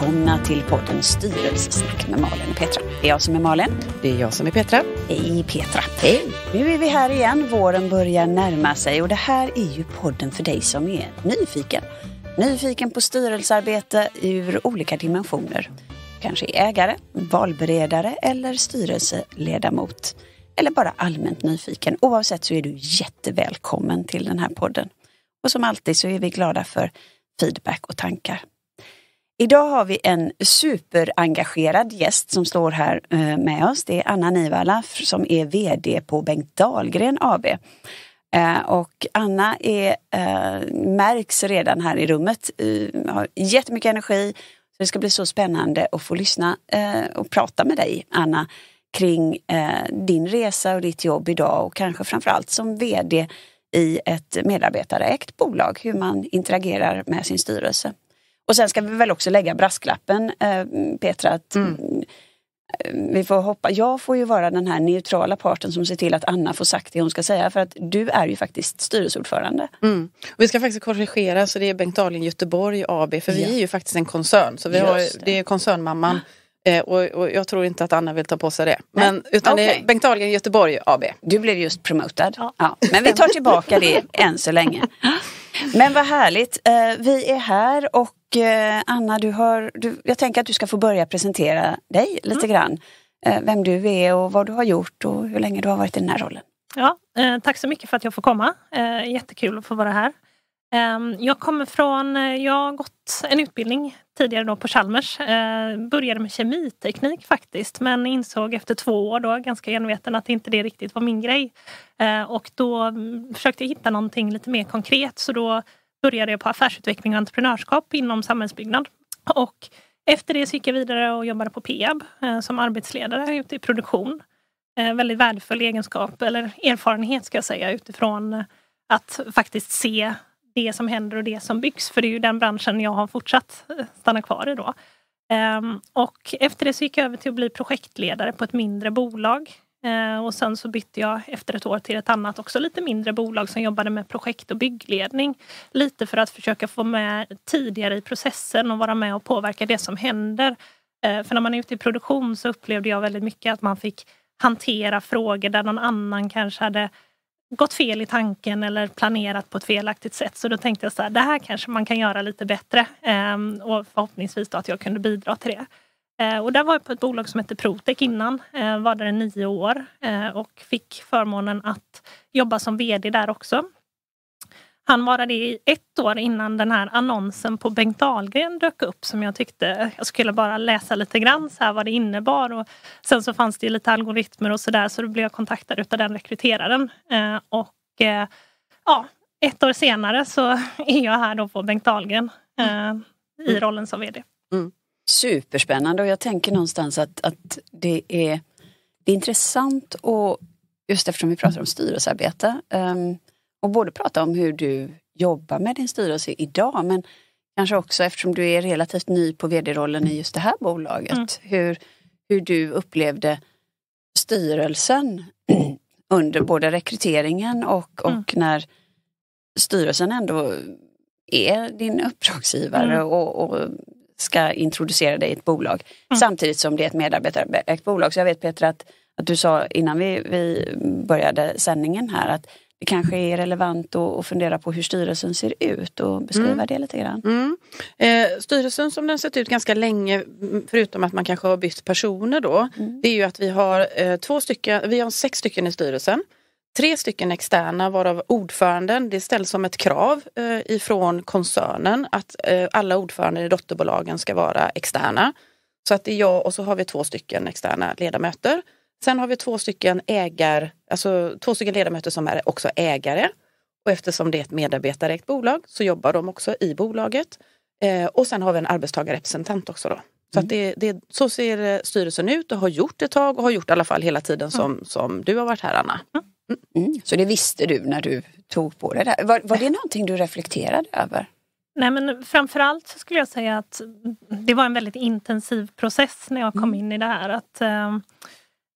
välkomna till podden Styrelsesnack med Malin och Petra. Det är jag som är Malin. Det är jag som är Petra. Hej Petra. Hej. Nu är vi här igen. Våren börjar närma sig och det här är ju podden för dig som är nyfiken. Nyfiken på styrelsearbete ur olika dimensioner. Kanske ägare, valberedare eller styrelseledamot. Eller bara allmänt nyfiken. Oavsett så är du jättevälkommen till den här podden. Och som alltid så är vi glada för feedback och tankar. Idag har vi en superengagerad gäst som står här eh, med oss. Det är Anna Nivala som är VD på Bengt Dahlgren AB. Eh, och Anna är, eh, märks redan här i rummet, har jättemycket energi. det ska bli så spännande att få lyssna och prata med dig Anna kring din resa och ditt jobb idag och kanske framförallt som VD i ett medarbetarägt bolag, hur man interagerar med sin styrelse. Och sen ska vi väl också lägga brasklappen, eh, Petra, att mm. mm eh, vi får hoppa. Jag får ju vara den här neutrala parten som ser till att Anna får sagt det hon ska säga för att du är ju faktiskt styrelseordförande. Mm. vi ska faktiskt korrigera, så det är Bengt Dahlin Göteborg AB, för vi är ju faktiskt en koncern, så vi har, det. det är koncernmamman. Ja. Eh, och, och, jag tror inte att Anna vill ta på sig det. Men, utan okay. det är Bengt Dahlgren Göteborg AB. Du blev just promotad. Ja. ja. Men vi tar tillbaka det än så länge. Men vad härligt. Eh, vi är här och eh, Anna, du har, du, jag tänker att du ska få börja presentera dig lite mm. grann. Eh, vem du är och vad du har gjort och hur länge du har varit i den här rollen. Ja, tack så mycket för att jag får komma. jättekul att få vara här. Ehm, jag kommer från, eh, jag har gått en utbildning tidigare då på Chalmers. Ehm, började med kemiteknik faktiskt men insåg efter två år då ganska enveten att inte det riktigt var min grej. Ehm, och då mm, försökte jag hitta någonting lite mer konkret så då började jag på affärsutveckling och entreprenörskap inom samhällsbyggnad. Och efter det så gick jag vidare och jobbade på Peab eh, som arbetsledare ute i produktion. Väldigt värdefull egenskap eller erfarenhet ska jag säga utifrån att faktiskt se det som händer och det som byggs. För det är ju den branschen jag har fortsatt eh, stanna kvar i då. Ehm, och efter det så gick jag över till att bli projektledare på ett mindre bolag. Ehm, och sen så bytte jag efter ett år till ett annat, också lite mindre bolag som jobbade med projekt och byggledning. Lite för att försöka få med tidigare i processen och vara med och påverka det som händer. Ehm, för när man är ute i produktion så upplevde jag väldigt mycket att man fick hantera frågor där någon annan kanske hade gått fel i tanken eller planerat på ett felaktigt sätt. Så då tänkte jag så här, det här kanske man kan göra lite bättre eh, och förhoppningsvis då att jag kunde bidra till det. Eh, och där var jag på ett bolag som hette Protec innan, eh, var där i nio år eh, och fick förmånen att jobba som VD där också han vara det i ett år innan den här annonsen på Bengt Dahlgren dök upp som jag tyckte, jag skulle bara läsa lite grann så här vad det innebar och sen så fanns det lite algoritmer och sådär så då blev jag kontaktad utav den rekryteraren. Eh, och eh, ja, ett år senare så är jag här då på Bengt Dahlgren eh, i mm. rollen som VD. Mm. Superspännande och jag tänker någonstans att, att det, är, det är intressant och just eftersom vi pratar om styrelsearbete um, och både prata om hur du jobbar med din styrelse idag, men kanske också eftersom du är relativt ny på vd-rollen i just det här bolaget, mm. hur, hur du upplevde styrelsen under både rekryteringen och, och mm. när styrelsen ändå är din uppdragsgivare mm. och, och, ska introducera dig i ett bolag. Mm. Samtidigt som det är ett medarbetarägt bolag. Så jag vet Petra att, att du sa innan vi, vi började sändningen här att kanske är relevant att fundera på hur styrelsen ser ut och beskriva mm. det lite grann. Mm. Eh, styrelsen som den sett ut ganska länge, mm, förutom att man kanske har bytt personer då, mm. det är ju att vi har, eh, två stycken, vi har sex stycken i styrelsen. Tre stycken externa varav ordföranden, det ställs som ett krav eh, ifrån koncernen att eh, alla ordförande i dotterbolagen ska vara externa. Så att det är jag och så har vi två stycken externa ledamöter. Sen har vi två stycken, ägar, alltså, två stycken ledamöter som är också ägare. Och eftersom det är ett medarbetarägt bolag så jobbar de också i bolaget. Eh, och sen har vi en arbetstagarrepresentant också. Då. Så, mm. det, det, så ser eh, styrelsen ut och har gjort ett tag och har gjort i alla fall hela tiden som, mm. som du har varit här Anna. Mm. mm. Så det visste du när du tog på det där. Var, var det någonting du reflekterade över? Nej men framförallt så skulle jag säga att det var en väldigt intensiv process när jag kom mm. in i det här. Att, eh,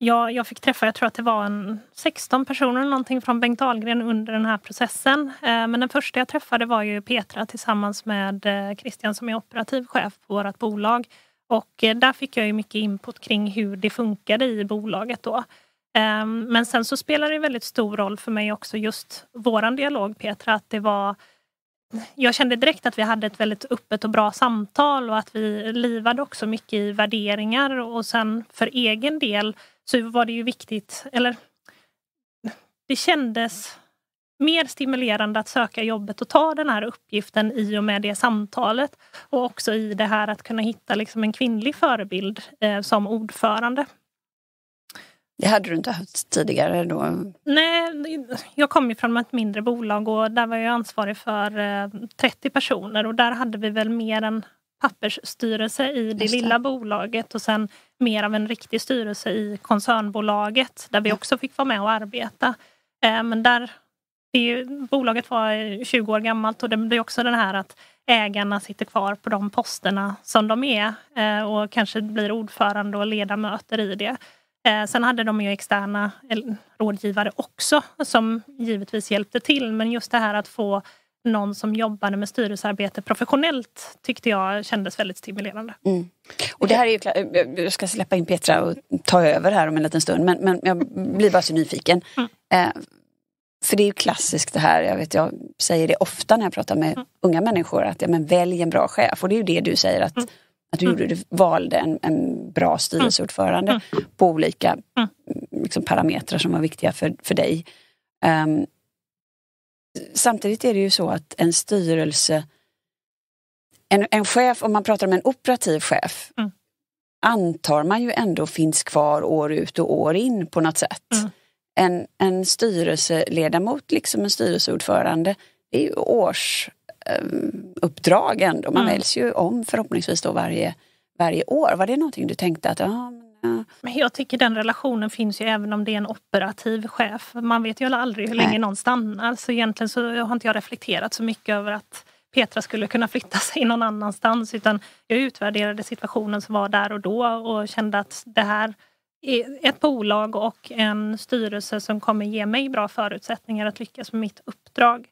jag, jag fick träffa, jag tror att det var en 16 personer någonting från Bengt Ahlgren under den här processen. Eh, men den första jag träffade var ju Petra tillsammans med eh, Christian som är operativ chef på vårt bolag. Och eh, där fick jag ju mycket input kring hur det funkade i bolaget då. Ehm, men sen så spelar det väldigt stor roll för mig också just våran dialog Petra, att det var jag kände direkt att vi hade ett väldigt öppet och bra samtal och att vi livade också mycket i värderingar och sen för egen del så var det ju viktigt, eller det kändes mer stimulerande att söka jobbet och ta den här uppgiften i och med det samtalet. Och också i det här att kunna hitta liksom en kvinnlig förebild eh, som ordförande. Det hade du inte haft tidigare då? Nej, jag kom ju från ett mindre bolag och där var jag ansvarig för eh, 30 personer och där hade vi väl mer än pappersstyrelse i det lilla bolaget och sen mer av en riktig styrelse i koncernbolaget där vi också fick vara med och arbeta. Eh, men där, det, bolaget var 20 år gammalt och det blir också den här att ägarna sitter kvar på de posterna som de är eh, och kanske blir ordförande och ledamöter i det. Eh, sen hade de ju externa rådgivare också som givetvis hjälpte till men just det här att få någon som jobbade med styrelsearbete professionellt tyckte jag kändes väldigt stimulerande. Mm. Och det här är ju, eh, eh, jag ska släppa in Petra och ta över här om en liten stund men, men jag blir bara så nyfiken. Mm. Eh, för det är ju klassiskt det här, jag, vet, jag säger det ofta när jag pratar med mm. unga människor att ja, men välj en bra chef och det är ju det du säger att, mm. att du, mm. gjorde, du valde en, en bra styrelseordförande mm. på olika liksom, parametrar som var viktiga för, för dig. Um, samtidigt är det ju så att en styrelse, en, en chef, om man pratar om en operativ chef, mm. antar man ju ändå finns kvar år ut och år in på något sätt. Mm. En, en styrelseledamot, liksom en styrelseordförande, det är ju årsuppdrag eh, um, ändå. Man mm. väljs ju om förhoppningsvis då varje, varje år. Var det någonting du tänkte att ah, men jag tycker den relationen finns ju även om det är en operativ chef. Man vet ju aldrig hur länge Nej. någon stannar. Så egentligen så har inte jag reflekterat så mycket över att Petra skulle kunna flytta sig någon annanstans. Utan jag utvärderade situationen som var där och då och kände att det här är ett bolag och en styrelse som kommer ge mig bra förutsättningar att lyckas med mitt uppdrag.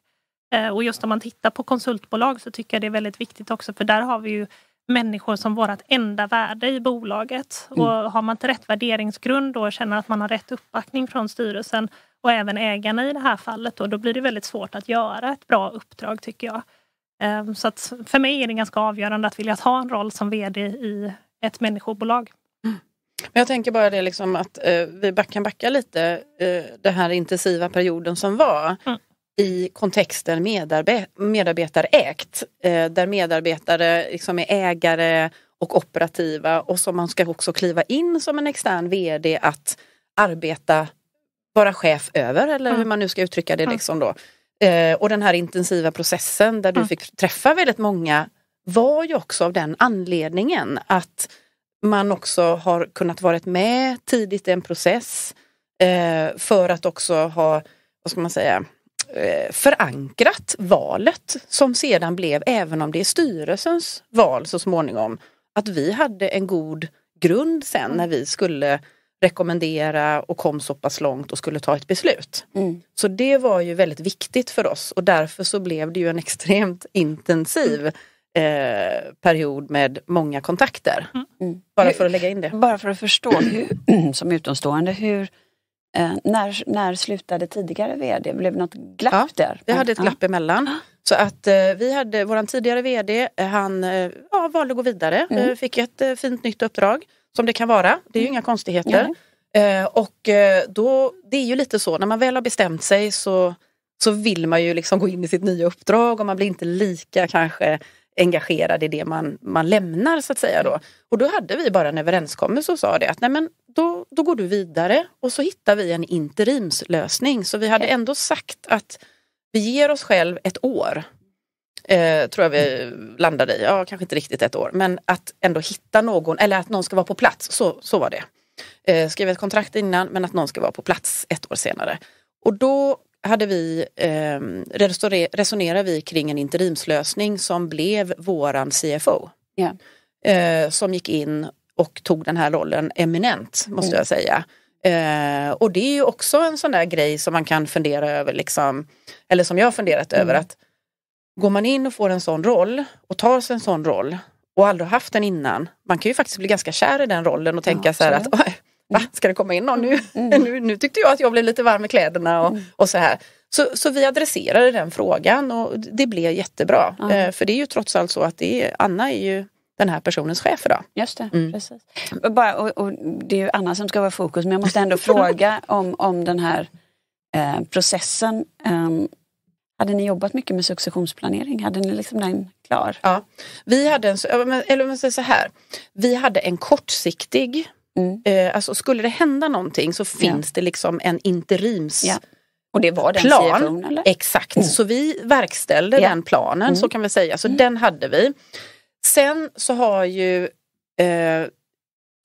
Eh, och just om man tittar på konsultbolag så tycker jag det är väldigt viktigt också för där har vi ju människor som vårt enda värde i bolaget. Mm. Och har man inte rätt värderingsgrund och känner att man har rätt uppbackning från styrelsen och även ägarna i det här fallet, då, då blir det väldigt svårt att göra ett bra uppdrag tycker jag. Ehm, så att för mig är det ganska avgörande att vilja ta en roll som VD i ett människobolag. Mm. Men jag tänker bara det liksom att eh, vi kan backa lite eh, den här intensiva perioden som var. Mm i kontexten medarbe medarbetarägt. Eh, där medarbetare liksom är ägare och operativa och som man ska också kliva in som en extern vd att arbeta, vara chef över eller mm. hur man nu ska uttrycka det. Mm. Liksom då. Eh, och den här intensiva processen där du mm. fick träffa väldigt många var ju också av den anledningen att man också har kunnat varit med tidigt i en process eh, för att också ha, vad ska man säga, Eh, förankrat valet som sedan blev, även om det är styrelsens val så småningom, att vi hade en god grund sen när vi skulle rekommendera och kom så pass långt och skulle ta ett beslut. Mm. Så det var ju väldigt viktigt för oss och därför så blev det ju en extremt intensiv eh, period med många kontakter. Mm. Bara för att lägga in det. Bara för att förstå, hur, som utomstående, hur Eh, när, när slutade tidigare vd? Blev det något glapp ja, där? Vi hade ett glapp ja. emellan. Så att eh, vi hade våran tidigare vd, eh, han eh, ja, valde att gå vidare. Mm. Eh, fick ett fint nytt uppdrag, som det kan vara. Det är ju mm. inga konstigheter. Mm. och då, det är ju lite så, när man väl har bestämt sig så, så vill man ju liksom gå in i sitt nya uppdrag och man blir inte lika kanske engagerad i det man, man lämnar så att säga. Då. Mm. Och då hade vi bara en överenskommelse och sa det att nej men då, då går du vidare och så hittar vi en interimslösning. Så vi hade ändå sagt att vi ger oss själv ett år. Eh, tror jag vi landade i, ja kanske inte riktigt ett år, men att ändå hitta någon eller att någon ska vara på plats, så, så var det. Eh, skrev ett kontrakt innan men att någon ska vara på plats ett år senare. Och då hade vi, eh, resonerade vi kring en interimslösning som blev våran CFO. Yeah. Eh, som gick in och tog den här rollen eminent, måste mm. jag säga. Eh, och det är ju också en sån där grej som man kan fundera över, liksom, eller som jag har funderat mm. över, att går man in och får en sån roll och tar sig en sån roll och aldrig haft den innan, man kan ju faktiskt bli ganska kär i den rollen och tänka ja, så här att Va, mm. ska det komma in någon nu? Mm. mm. nu? nu? tyckte jag att jag blev lite varm i kläderna och, mm. och så här. Så, så, vi adresserade den frågan och det blev jättebra. Eh, för det är ju trots allt så att är, Anna är ju den här personens chef idag. Just det, mm. precis. Bara, och, och, det är ju Anna som ska vara fokus men jag måste ändå fråga om, om den här eh, processen. Um, hade ni jobbat mycket med successionsplanering? Hade ni liksom den klar? Ja, vi hade en, eller om jag säger så här. Vi hade en kortsiktig Mm. Eh, alltså, skulle det hända någonting så finns ja. det liksom en interims... Ja. Och det var den plan. eller? Exakt, mm. så vi verkställde ja. den planen mm. så kan vi säga. Så mm. den hade vi. Sen så har ju eh,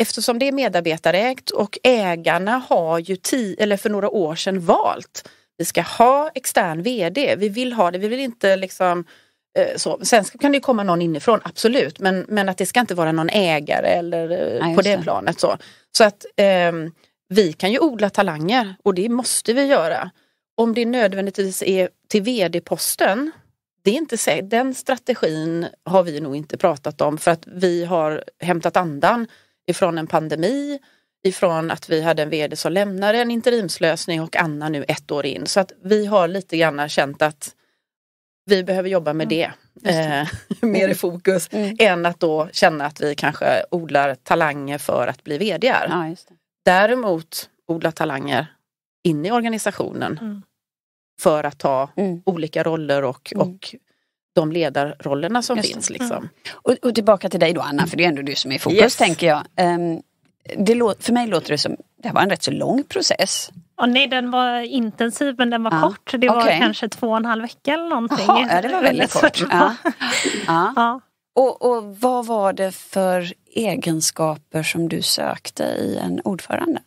Eftersom det är medarbetarägt och ägarna har ju ti eller för några år sedan valt vi ska ha extern vd, vi vill ha det, vi vill inte liksom Eh, så. Sen kan det komma någon inifrån, absolut, men, men att det ska inte vara någon ägare eller eh, Nej, på det, det, planet. Så, så att eh, vi kan ju odla talanger och det måste vi göra. Om det nödvändigtvis är till vd-posten, det är inte säkert. Den strategin har vi nog inte pratat om för att vi har hämtat andan ifrån en pandemi, ifrån att vi hade en vd som lämnade en interimslösning och Anna nu ett år in. Så att vi har lite grann känt att vi behöver jobba med det. Eh, mer i fokus mm. än att då känna att vi kanske odlar talanger för att bli vd. Ja, Däremot odla talanger in i organisationen mm. för att ta mm. olika roller och, mm. och de ledarrollerna som just finns. Mm. Liksom. Och, och, tillbaka till dig då Anna, för det är ändå du som är i fokus yes. tänker jag. Um, det låter, för mig låter det som det var en rätt så lång process. Ja, nej, den var intensiv men den var ja. kort. Det var kanske två och en halv vecka eller någonting. Aha, ja, det var väldigt kort. Ja. ja. Och, och vad var det för egenskaper som du sökte i en ordförande?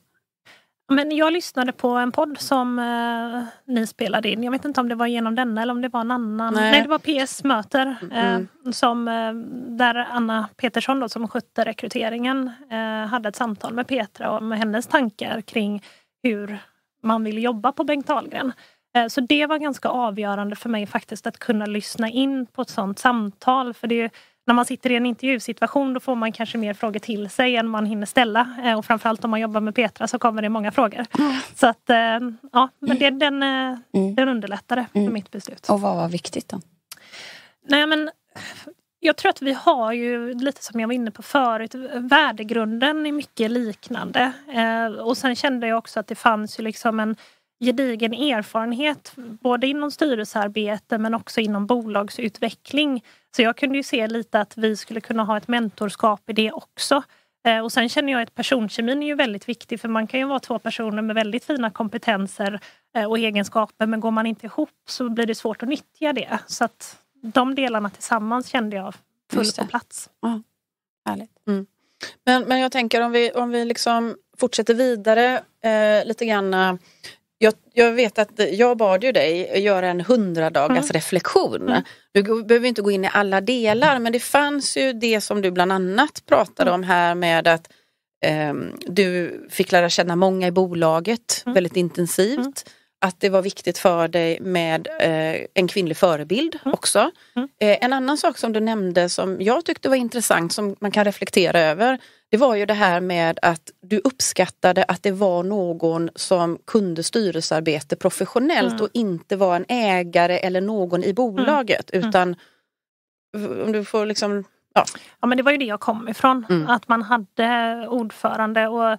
Men jag lyssnade på en podd som eh, ni spelade in. Jag vet inte om det var genom denna eller om det var en annan. Nej, Nej det var PS Möter. Eh, mm. som, eh, där Anna Petersson då, som skötte rekryteringen eh, hade ett samtal med Petra om hennes tankar kring hur man vill jobba på Bengt Ahlgren. Eh, så det var ganska avgörande för mig faktiskt att kunna lyssna in på ett sånt samtal. För det är när man sitter i en intervjusituation då får man kanske mer frågor till sig än man hinner ställa. Eh, och framförallt om man jobbar med Petra så kommer det många frågor. Mm. Så att, eh, ja, men det, den, mm. den eh, mm. underlättade för mm. mitt beslut. Och vad var viktigt då? Nej men jag tror att vi har ju, lite som jag var inne på förut, värdegrunden är mycket liknande. Och sen kände jag också att det fanns ju liksom en gedigen erfarenhet både inom styrelsearbete men också inom bolagsutveckling. Så jag kunde ju se lite att vi skulle kunna ha ett mentorskap i det också. Eh, och sen känner jag att personkemin är ju väldigt viktig för man kan ju vara två personer med väldigt fina kompetenser eh, och egenskaper men går man inte ihop så blir det svårt att nyttja det. Så att de delarna tillsammans kände jag fullt på plats. Ja, härligt. Mm. Men, men jag tänker om vi, om vi liksom fortsätter vidare eh, lite grann. Jag, jag, vet att jag bad ju dig göra en hundradagars mm. reflektion. Mm. Du behöver inte gå in i alla delar men det fanns ju det som du bland annat pratade mm. om här med att um, du fick lära känna många i bolaget mm. väldigt intensivt. Mm. Att det var viktigt för dig med uh, en kvinnlig förebild mm. också. Uh, en annan sak som du nämnde som jag tyckte var intressant som man kan reflektera över det var ju det här med att du uppskattade att det var någon som kunde styrelsearbete professionellt mm. och inte var en ägare eller någon i mm. bolaget mm. utan om du får liksom Ja. ja men det var ju det jag kom ifrån, mm. att man hade ordförande och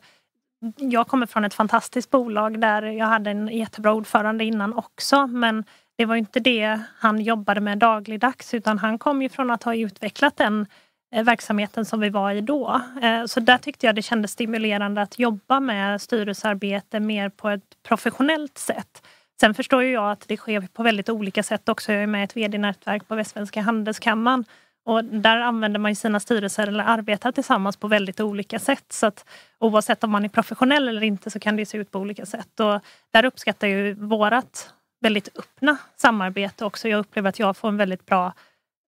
jag kommer från ett fantastiskt bolag där jag hade en jättebra ordförande innan också men det var inte det han jobbade med dagligdags utan han kom ju från att ha utvecklat en Eh, verksamheten som vi var i då. Eh, så där tyckte jag det kändes stimulerande att jobba med styrelsearbete mer på ett professionellt sätt. Sen förstår jag att det sker på väldigt olika sätt också. Jag är med i ett vd-nätverk på Västsvenska handelskammaren och där använder man sina styrelser eller arbetar tillsammans på väldigt olika sätt. Så att oavsett om man är professionell eller inte så kan det se ut på olika sätt. Och där uppskattar jag vårat väldigt öppna samarbete också. Jag upplever att jag får en väldigt bra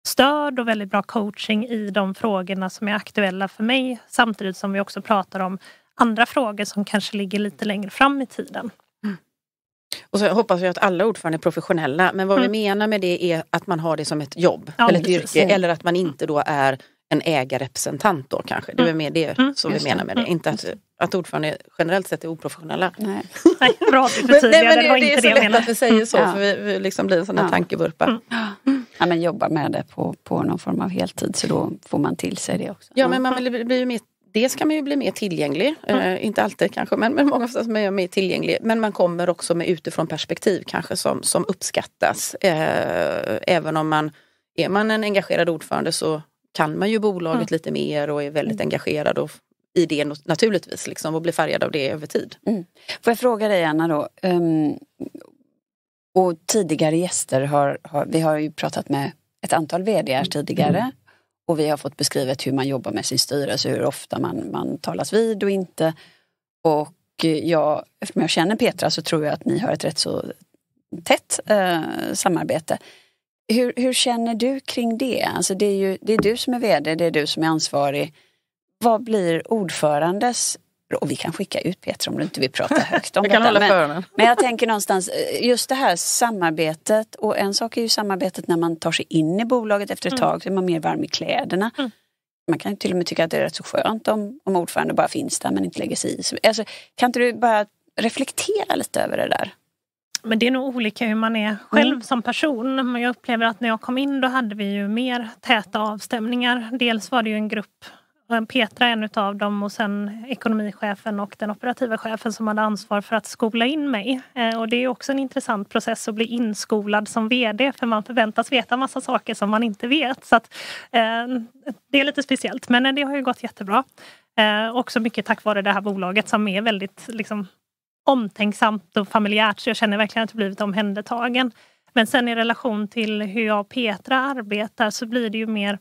stöd och väldigt bra coaching i de frågorna som är aktuella för mig samtidigt som vi också pratar om andra frågor som kanske ligger lite längre fram i tiden. Mm. Och så hoppas jag att alla ordförande är professionella men vad mm. vi menar med det är att man har det som ett jobb ja, eller ett precis. yrke eller att man inte då är en ägarrepresentant då kanske. Det är mm. mer det mm, som mm. vi menar med det. Mm, inte att, att ordförande generellt sett är oprofessionella. Nej, Nej bra att du förtydligade, det, det var inte det jag menade. Det är så lätt att vi säger så, ja. för vi, vi liksom blir en sån här ja. tankevurpa. Mm ja, men jobbar med det på, på någon form av heltid så då får man till sig det också. Ja, men man blir, blir ju mer, dels kan man ju bli mer tillgänglig, mm. eh, inte alltid kanske men, men många oftast är mer tillgänglig. Men man kommer också med utifrån perspektiv kanske som, som uppskattas. Eh, även om man är man en engagerad ordförande så kan man ju bolaget mm. lite mer och är väldigt mm. engagerad och i det naturligtvis liksom, och blir färgad av det över tid. Mm. Får jag fråga dig Anna då, um, och tidigare gäster har, har, vi har ju pratat med ett antal vd tidigare mm. och vi har fått beskrivet hur man jobbar med sin styrelse, hur ofta man, man talas vid och inte. Och eh, jag, eftersom jag känner Petra så tror jag att ni har ett rätt så tätt eh, samarbete. Hur, hur, känner du kring det? Alltså det, är ju, det är du som är vd, det är du som är ansvarig. Vad blir ordförandes och vi kan skicka ut Peter om du inte vill prata högt om jag kan detta. Hålla men, men jag tänker någonstans, eh, just det här samarbetet och en sak är ju samarbetet när man tar sig in i bolaget efter ett mm. tag, så är man mer varm i kläderna. Mm. Man kan till och med tycka att det är rätt så skönt om, om ordförande bara finns där men inte lägger sig i. Så, alltså, kan inte du bara reflektera lite över det där? Men det är nog olika hur man är själv mm. som person. jag upplever att när jag kom in då hade vi ju mer täta avstämningar. Dels var det ju en grupp Petra en av dem och sen ekonomichefen och den operativa chefen som hade ansvar för att skola in mig. Eh, och det är också en intressant process att bli inskolad som VD för man förväntas veta massa saker som man inte vet. Så att, eh, det är lite speciellt men eh, det har ju gått jättebra. Eh, också mycket tack vare det här bolaget som är väldigt liksom, omtänksamt och familjärt så jag känner verkligen att jag blivit omhändertagen. Men sen i relation till hur jag och Petra arbetar så blir det ju mer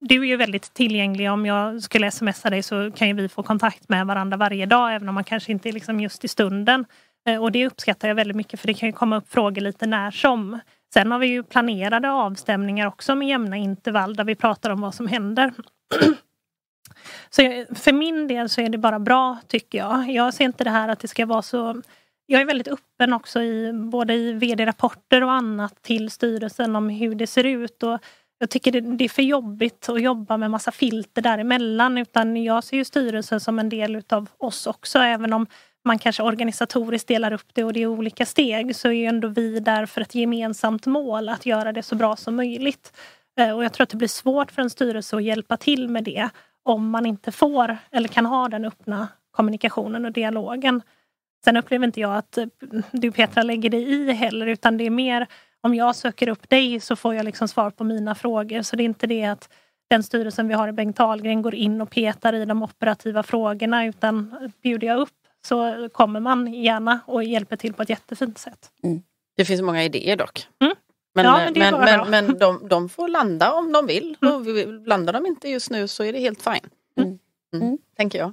du är ju väldigt tillgänglig. Om jag skulle smsa dig så kan ju vi få kontakt med varandra varje dag även om man kanske inte är liksom just i stunden. Eh, och det uppskattar jag väldigt mycket för det kan ju komma upp frågor lite när som. Sen har vi ju planerade avstämningar också med jämna intervall där vi pratar om vad som händer. Så för min del så är det bara bra tycker jag. Jag ser inte det här att det ska vara så jag är väldigt öppen också i både i vd-rapporter och annat till styrelsen om hur det ser ut. Och jag tycker det, det, är för jobbigt att jobba med massa filter däremellan utan jag ser ju styrelsen som en del av oss också även om man kanske organisatoriskt delar upp det och det är olika steg så är ju ändå vi där för ett gemensamt mål att göra det så bra som möjligt. Eh, och jag tror att det blir svårt för en styrelse att hjälpa till med det om man inte får eller kan ha den öppna kommunikationen och dialogen. Sen upplever inte jag att eh, du Petra lägger dig i heller utan det är mer om jag söker upp dig så får jag liksom svar på mina frågor. Så det är inte det att den styrelsen vi har i Bengt Ahlgren går in och petar i de operativa frågorna utan bjuder jag upp så kommer man gärna och hjälper till på ett jättefint sätt. Mm. Det finns många idéer dock. Mm. Men, ja, men, men, men, men de, de, får landa om de vill. Mm. Och landar de inte just nu så är det helt fine. Mm. Mm. Mm. Tänker jag.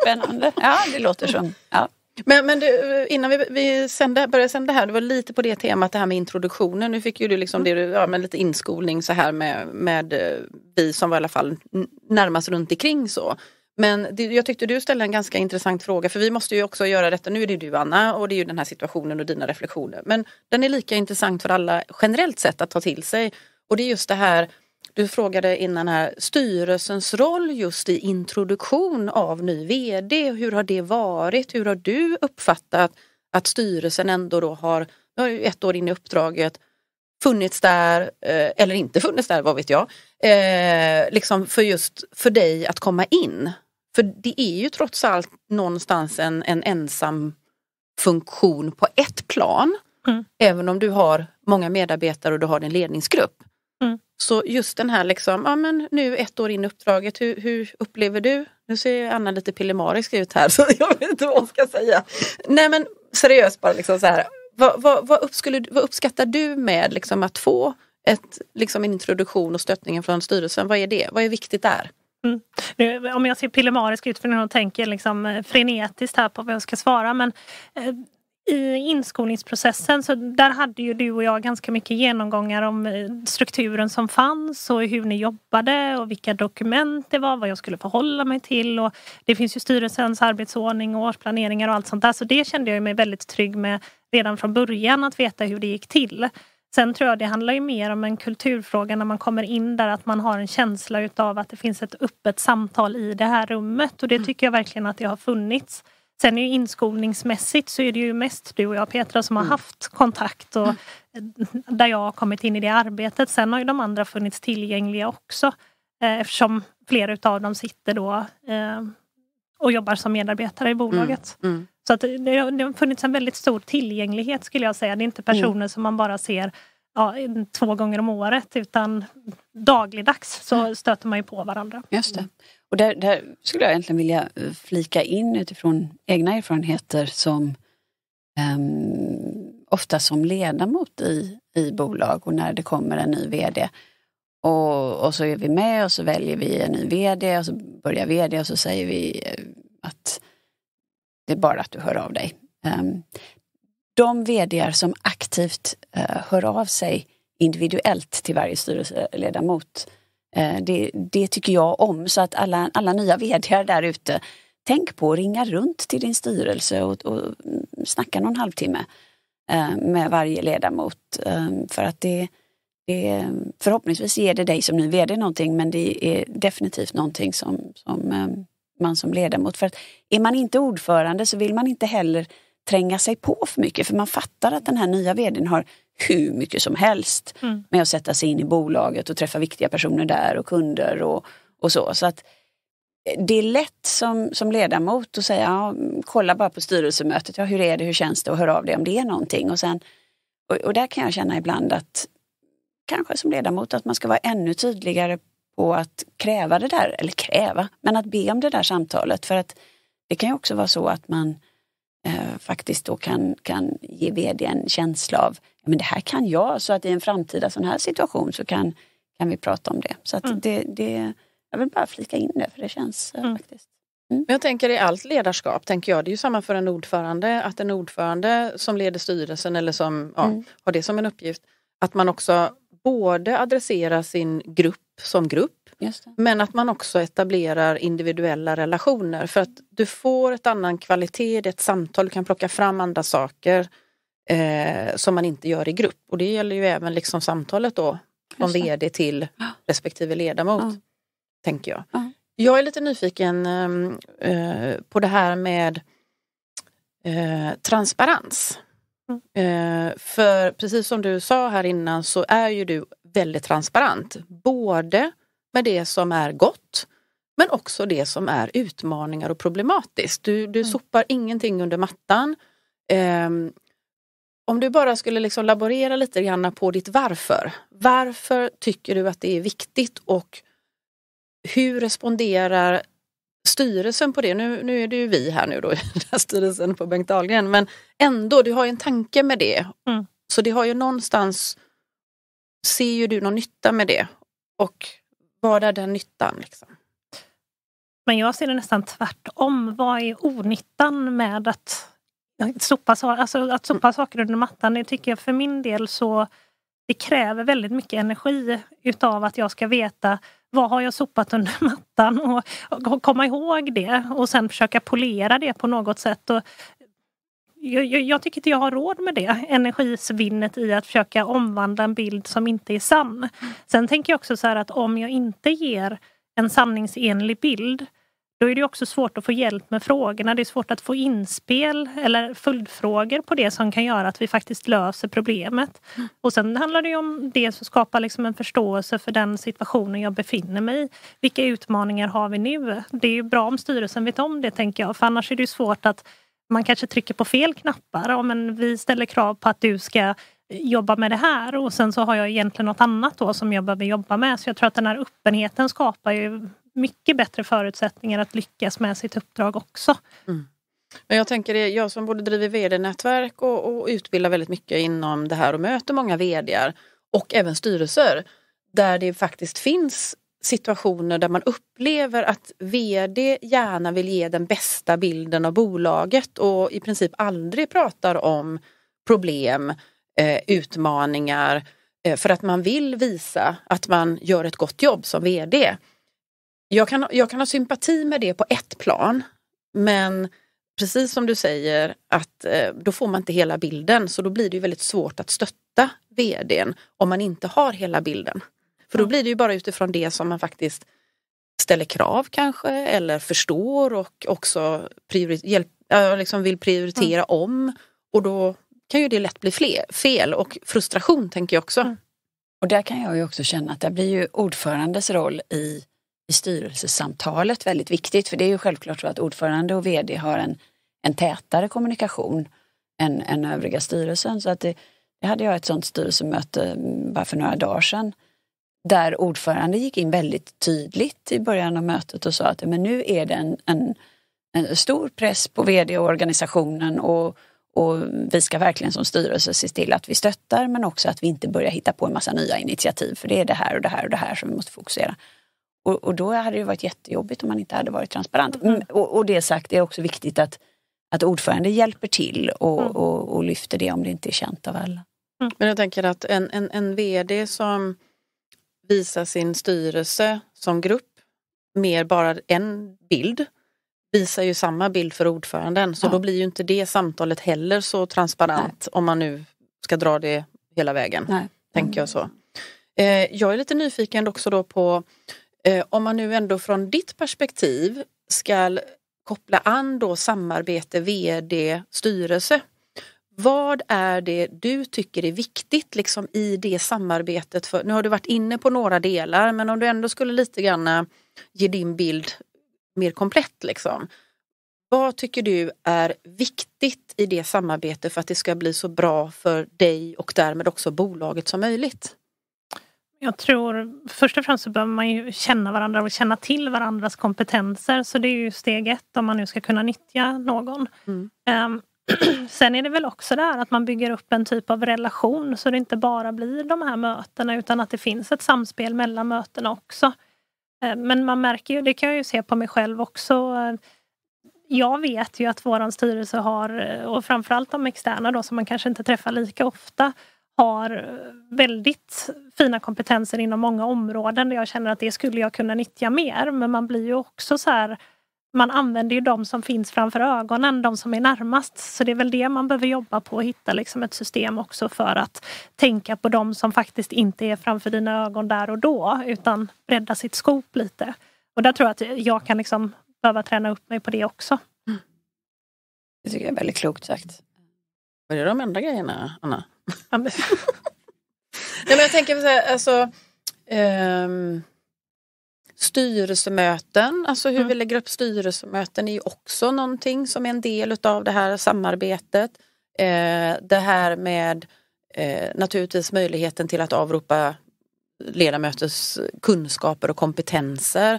Spännande. Ja, det låter så. Ja. Men, men du, innan vi, vi sände, började sända här, det var lite på det temat det här med introduktionen. Nu fick ju du liksom det, ja, men lite inskolning så här med, med eh, vi som var i alla fall närmast runt omkring så. Men det, jag tyckte du ställde en ganska intressant fråga för vi måste ju också göra detta. Nu är det du Anna och det är ju den här situationen och dina reflektioner. Men den är lika intressant för alla generellt sett att ta till sig. Och det är just det här du frågade innan här, styrelsens roll just i introduktion av ny vd. Hur har det varit? Hur har du uppfattat att styrelsen ändå då har, nu har ett år in i uppdraget, funnits där eh, eller inte funnits där, vad vet jag. Eh, liksom för just för dig att komma in. För det är ju trots allt någonstans en, en ensam funktion på ett plan. Mm. Även om du har många medarbetare och du har din ledningsgrupp. Så just den här liksom, ja men nu ett år in i uppdraget, hur, hur upplever du? Nu ser Anna lite pillemarisk ut här så jag vet inte vad jag ska säga. Nej men seriöst bara liksom så här, vad, vad, vad, upp skulle, vad uppskattar du med liksom att få ett, liksom en introduktion och stöttningen från styrelsen? Vad är det? Vad är viktigt där? Mm. Nu, om jag ser pillemarisk ut för nu tänker jag liksom eh, frenetiskt här på vad jag ska svara men eh, i inskolningsprocessen så där hade ju du och jag ganska mycket genomgångar om eh, strukturen som fanns och hur ni jobbade och vilka dokument det var, vad jag skulle förhålla mig till och det finns ju styrelsens arbetsordning och årsplaneringar och allt sånt där så det kände jag mig väldigt trygg med redan från början att veta hur det gick till. Sen tror jag det handlar ju mer om en kulturfråga när man kommer in där att man har en känsla utav att det finns ett öppet samtal i det här rummet och det mm. tycker jag verkligen att det har funnits. Sen är ju inskolningsmässigt så är det ju mest du och jag Petra som har mm. haft kontakt och mm. där jag har kommit in i det arbetet. Sen har ju de andra funnits tillgängliga också eh, eftersom flera av dem sitter då eh, och jobbar som medarbetare i mm. bolaget. Mm. Så att det, det, har funnits en väldigt stor tillgänglighet skulle jag säga. Det är inte mm. personer som man bara ser ja, två gånger om året utan dagligdags så mm. stöter man ju på varandra. Just det. Och där, där skulle jag egentligen vilja eh, flika in utifrån egna erfarenheter som um, ofta som ledamot i, i bolag och när det kommer en ny VD. Och, och så är vi med och så väljer vi en ny VD och så börjar VD och så säger vi eh, att det är bara att du hör av dig. Um, de vd som aktivt eh, hör av sig individuellt till varje styrelseledamot, eh, det, det tycker jag om. Så att alla, alla nya vd där ute, tänk på att ringa runt till din styrelse och, och snacka någon halvtimme eh, med varje ledamot. För att det, det, förhoppningsvis ger det dig som ny vd någonting men det är definitivt någonting som, som man som ledamot. För att är man inte ordförande så vill man inte heller tränga sig på för mycket för man fattar att den här nya vdn har hur mycket som helst mm. med att sätta sig in i bolaget och träffa viktiga personer där och kunder och, och så. så att eh, det är lätt som, som ledamot att säga, ja, kolla bara på styrelsemötet, ja, hur är det, hur känns det och hör av dig om det är någonting. Och, sen, och, och där kan jag känna ibland att kanske som ledamot att man ska vara ännu tydligare på att kräva det där, eller kräva, men att be om det där samtalet. För att det kan ju också vara så att man eh, faktiskt då kan, kan ge vd en känsla av men det här kan jag, så att i en framtida sån här situation så kan, kan vi prata om det. Så att mm. det, det, jag vill bara flika in det, för det känns eh, mm. faktiskt. Mm. Jag tänker i allt ledarskap, tänker jag, det är ju samma för en ordförande, att en ordförande som leder styrelsen eller som ja, mm. har det som en uppgift, att man också både adresserar sin grupp som grupp, men att man också etablerar individuella relationer för att du får ett annan kvalitet det är ett samtal, du kan plocka fram andra saker eh, som man inte gör i grupp. Och det gäller ju även liksom samtalet då, från vd till respektive ledamot. Ja. Tänker jag. Ja. Jag är lite nyfiken ehm, eh, på det här med eh, transparens. Mm. Eh, för precis som du sa här innan så är ju du väldigt transparent. Både med det som är gott men också det som är utmaningar och problematiskt. Du, du mm. sopar ingenting under mattan. Um, om du bara skulle liksom laborera lite grann på ditt varför. Varför tycker du att det är viktigt och hur responderar styrelsen på det? Nu, nu är det ju vi här nu då, styrelsen på Bengt Dahlgren, men ändå, du har ju en tanke med det. Mm. Så det har ju någonstans, ser ju du någon nytta med det? Och vad är den nyttan? Liksom? Men jag ser det nästan tvärtom. Vad är onyttan med att sopa, alltså att sopa mm. saker under mattan? Det tycker jag för min del så det kräver väldigt mycket energi utav att jag ska veta vad har jag sopat under mattan och, och komma ihåg det och sen försöka polera det på något sätt. Och jag, jag, tycker inte jag har råd med det. Energisvinnet i att försöka omvandla en bild som inte är sann. Sen tänker jag också så här att om jag inte ger en sanningsenlig bild då är det också svårt att få hjälp med frågorna. Det är svårt att få inspel eller följdfrågor på det som kan göra att vi faktiskt löser problemet. Mm. Och sen handlar det om det som skapar liksom en förståelse för den situationen jag befinner mig i. Vilka utmaningar har vi nu? Det är bra om styrelsen vet om det, tänker jag. För annars är det svårt att man kanske trycker på fel knappar. Ja, men vi ställer krav på att du ska jobba med det här och sen så har jag egentligen något annat då som jag behöver jobba med. Så jag tror att den här öppenheten skapar ju mycket bättre förutsättningar att lyckas med sitt uppdrag också. Mm. Men jag tänker jag som både driver vd-nätverk och, och utbildar väldigt mycket inom det här och möter många vd och även styrelser där det faktiskt finns situationer där man upplever att vd gärna vill ge den bästa bilden av bolaget och i princip aldrig pratar om problem, eh, utmaningar eh, för att man vill visa att man gör ett gott jobb som vd. Jag kan, jag kan ha sympati med det på ett plan men precis som du säger att eh, då får man inte hela bilden så då blir det väldigt svårt att stötta vdn om man inte har hela bilden. För då blir det ju bara utifrån det som man faktiskt ställer krav kanske eller förstår och också priori- hjälp, liksom vill prioritera mm. om. Och då kan ju det lätt bli fler, fel och frustration tänker jag också. Mm. Och där kan jag ju också känna att det blir ju ordförandes roll i, i styrelsesamtalet väldigt viktigt. För det är ju självklart så att ordförande och vd har en, en tätare kommunikation än, än övriga styrelsen. Så att det, det hade jag ett sånt styrelsemöte mm, bara för några dagar sedan där ordförande gick in väldigt tydligt i början av mötet och sa att men nu är det en, en, en stor press på vd och organisationen och, och vi ska verkligen som styrelse se till att vi stöttar men också att vi inte börjar hitta på en massa nya initiativ för det är det här och det här och det här som vi måste fokusera. Och, och då hade det varit jättejobbigt om man inte hade varit transparent. Mm. mm. Och, och, det sagt, det är också viktigt att, att ordförande hjälper till och, mm. och, och lyfter det om det inte är känt av alla. Mm. Men jag tänker att en, en, en vd som visa sin styrelse som grupp mer bara en bild visar ju samma bild för ordföranden så ja. då blir ju inte det samtalet heller så transparent Nej. om man nu ska dra det hela vägen. Nej. Tänker jag så. Eh, jag är lite nyfiken också då på eh, om man nu ändå från ditt perspektiv ska koppla an då samarbete vd styrelse vad är det du tycker är viktigt liksom, i det samarbetet? För, nu har du varit inne på några delar men om du ändå skulle lite grann eh, ge din bild mer komplett. Liksom. Vad tycker du är viktigt i det samarbetet för att det ska bli så bra för dig och därmed också bolaget som möjligt? Jag tror först och främst så behöver man ju känna varandra och känna till varandras kompetenser. Så det är ju steg ett om man nu ska kunna nyttja någon. Mm. Ehm, Sen är det väl också det här att man bygger upp en typ av relation så det inte bara blir de här mötena utan att det finns ett samspel mellan mötena också. Eh, men man märker ju, det kan jag ju se på mig själv också. Jag vet ju att våran styrelse har, eh, och framförallt de externa då som man kanske inte träffar lika ofta, har väldigt fina kompetenser inom många områden där jag känner att det skulle jag kunna nyttja mer. Men man blir ju också så här man använder ju de som finns framför ögonen, de som är närmast. Så det är väl det man behöver jobba på, att hitta liksom ett system också för att tänka på de som faktiskt inte är framför dina ögon där och då, utan bredda sitt skop lite. Och där tror jag att jag kan liksom behöva träna upp mig på det också. Mm. Det tycker jag är väldigt klokt sagt. Var det de enda grejerna, Anna? Nej, men jag tänker så här, alltså... Um... Styrelsemöten, alltså hur mm. vi lägger upp styrelsemöten är ju också någonting som är en del av det här samarbetet. Eh, det här med eh, naturligtvis möjligheten till att avropa ledamöters kunskaper och kompetenser.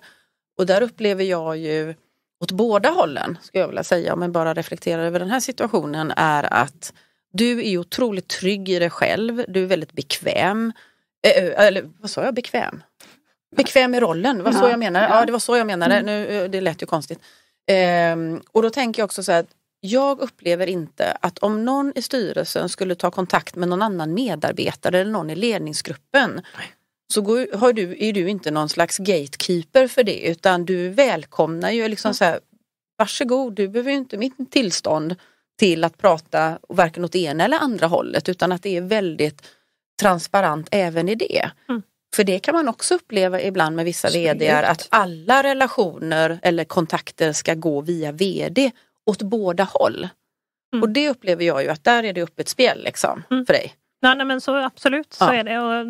Och där upplever jag ju åt båda hållen, skulle jag vilja säga, om jag bara reflekterar över den här situationen, är att du är otroligt trygg i dig själv, du är väldigt bekväm. Eh, eh, eller vad sa jag, bekväm? Bekväm i rollen, var så jag menade. Ja, det var så jag menade. Mm. Nu, eh, det lät ju konstigt. Ehm, och då tänker jag också så här, jag upplever inte att om någon i styrelsen skulle ta kontakt med någon annan medarbetare eller någon i ledningsgruppen så går, har du, är du inte någon slags gatekeeper för det utan du välkomnar ju liksom så här, varsågod, du behöver ju inte mitt tillstånd till att prata varken åt ena eller andra hållet utan att det är väldigt transparent även i det. Mm. För det kan man också uppleva ibland med vissa vdar att alla relationer eller kontakter ska gå via vd åt båda håll. Mm. Och det upplever jag ju att där är det öppet spel liksom mm. för dig. Nej, nej men så absolut ja. så är det. Och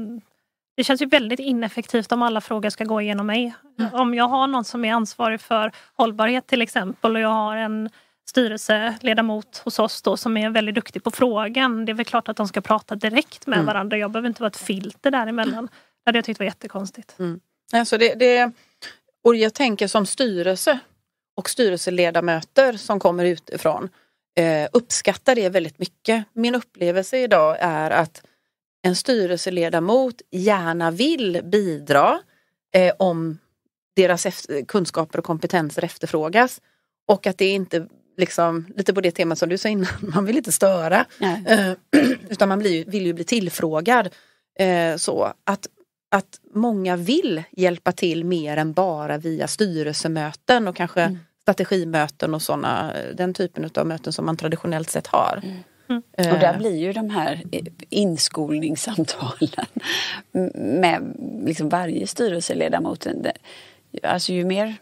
det känns ju väldigt ineffektivt om alla frågor ska gå igenom mig. Mm. Om jag har någon som är ansvarig för hållbarhet till exempel och jag har en styrelseledamot hos oss då som är väldigt duktig på frågan. Det är väl klart att de ska prata direkt med mm. varandra. Jag behöver inte vara ett filter däremellan. Mm. Det hade jag tyckt var jättekonstigt. Mm. Alltså det, det, och jag tänker som styrelse och styrelseledamöter som kommer utifrån eh, uppskattar det väldigt mycket. Min upplevelse idag är att en styrelseledamot gärna vill bidra eh, om deras efter, kunskaper och kompetenser efterfrågas. Och att det inte, liksom, lite på det temat som du sa innan, man vill inte störa. Eh, utan man blir, vill ju bli tillfrågad. Eh, så att att många vill hjälpa till mer än bara via styrelsemöten och kanske mm. strategimöten och sådana, den typen av möten som man traditionellt sett har. Mm. Mm. Och där eh. blir ju de här inskolningssamtalen med liksom varje styrelseledamot. Alltså ju mer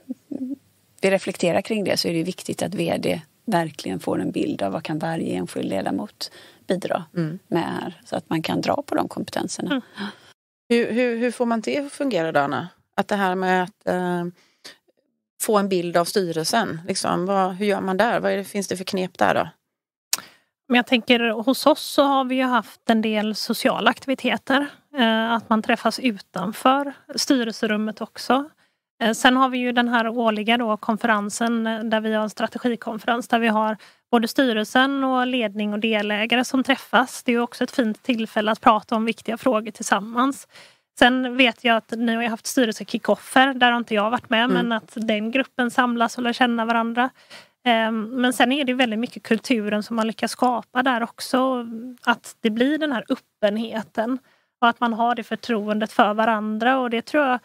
vi reflekterar kring det så är det viktigt att vd verkligen får en bild av vad kan varje enskild ledamot bidra mm. med här. Så att man kan dra på de kompetenserna. Mm. Hur, hur, hur får man det att fungera då, Anna? Att det här med att eh, få en bild av styrelsen, liksom, vad, hur gör man där? Vad det, finns det för knep där då? Men jag tänker hos oss så har vi ju haft en del sociala aktiviteter. Eh, att man träffas utanför styrelserummet också. Eh, sen har vi ju den här årliga då, konferensen eh, där vi har en strategikonferens där vi har både styrelsen och ledning och delägare som träffas. Det är också ett fint tillfälle att prata om viktiga frågor tillsammans. Sen vet jag att ni har haft styrelsekickoffer, där har inte jag varit med, mm. men att den gruppen samlas och lär känna varandra. Ehm, men sen är det väldigt mycket kulturen som man lyckas skapa där också. Att det blir den här öppenheten och att man har det förtroendet för varandra och det tror jag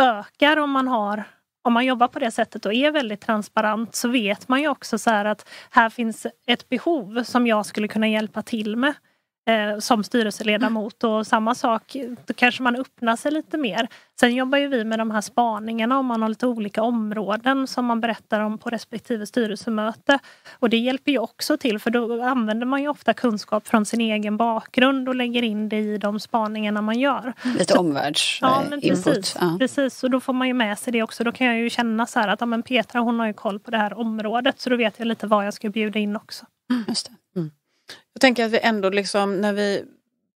ökar om man har om man jobbar på det sättet och är väldigt transparent så vet man ju också så här att här finns ett behov som jag skulle kunna hjälpa till med eh, som styrelseledamot och samma sak, då kanske man öppnar sig lite mer. Sen jobbar ju vi med de här spaningarna om man har lite olika områden som man berättar om på respektive styrelsemöte. Och det hjälper ju också till för då använder man ju ofta kunskap från sin egen bakgrund och lägger in det i de spaningarna man gör. Lite omvärldsinput. Ja, eh, precis, ja. precis. Och då får man ju med sig det också. Då kan jag ju känna så här att ja, men Petra hon har ju koll på det här området så då vet jag lite vad jag ska bjuda in också. Just det. Jag tänker att vi ändå liksom när vi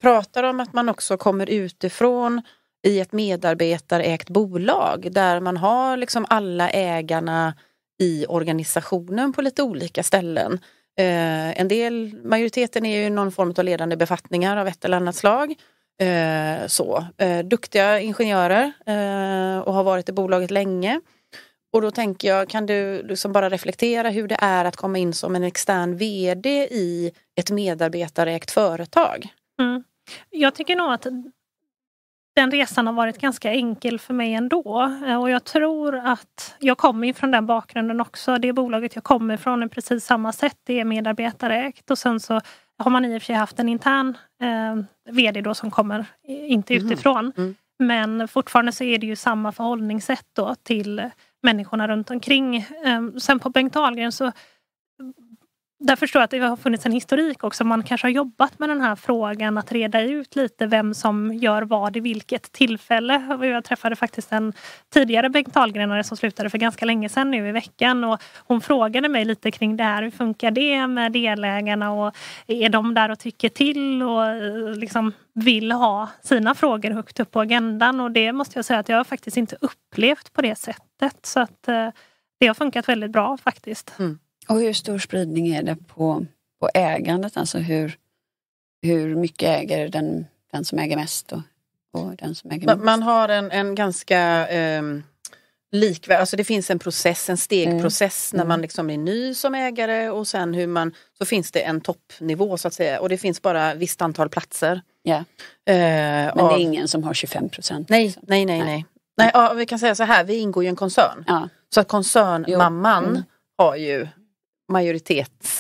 pratar om att man också kommer utifrån i ett medarbetarägt bolag där man har liksom alla ägarna i organisationen på lite olika ställen. Eh, en del, majoriteten är ju någon form av ledande befattningar av ett eller annat slag. Eh, så. Eh, duktiga ingenjörer eh, och har varit i bolaget länge. Och då tänker jag, kan du liksom bara reflektera hur det är att komma in som en extern vd i ett medarbetarägt företag? Mm. Jag tycker nog att den resan har varit ganska enkel för mig ändå. Eh, och jag tror att jag kommer från den bakgrunden också. Det bolaget jag kommer ifrån är precis samma sätt. Det är medarbetarägt och sen så har man i och för sig haft en intern eh, vd då som kommer inte mhm. utifrån. Mm. Mm. Men fortfarande så är det ju samma förhållningssätt då till människorna runt omkring. Ehm, sen på Bengt Ahlgren så där förstår jag att det har funnits en historik också. Man kanske har jobbat med den här frågan att reda ut lite vem som gör vad i vilket tillfälle. Jag träffade faktiskt en tidigare Bengt Dahlgrenare som slutade för ganska länge sedan nu i veckan och hon frågade mig lite kring det här. Hur funkar det med delägarna och är de där och tycker till och eh, liksom vill ha sina frågor högt upp på agendan? Och det måste jag säga att jag faktiskt inte upplevt på det sättet. Så att eh, det har funkat väldigt bra faktiskt. Mm. Och hur stor spridning är det på, på ägandet? Alltså hur, hur mycket äger den, den som äger mest och, och den som äger man, Man har en, en ganska eh, likvärdig, alltså det finns en process, en stegprocess mm. när man mm. liksom är ny som ägare och sen hur man, så finns det en toppnivå så att säga och det finns bara visst antal platser. Yeah. Eh, Men det är ingen som har 25 procent? Nej, liksom. nej, nej, nej, nej. Nej, ja, vi kan säga så här, vi ingår ju i en koncern. Ja. Så att koncernmamman mm. har ju majoritetsägande.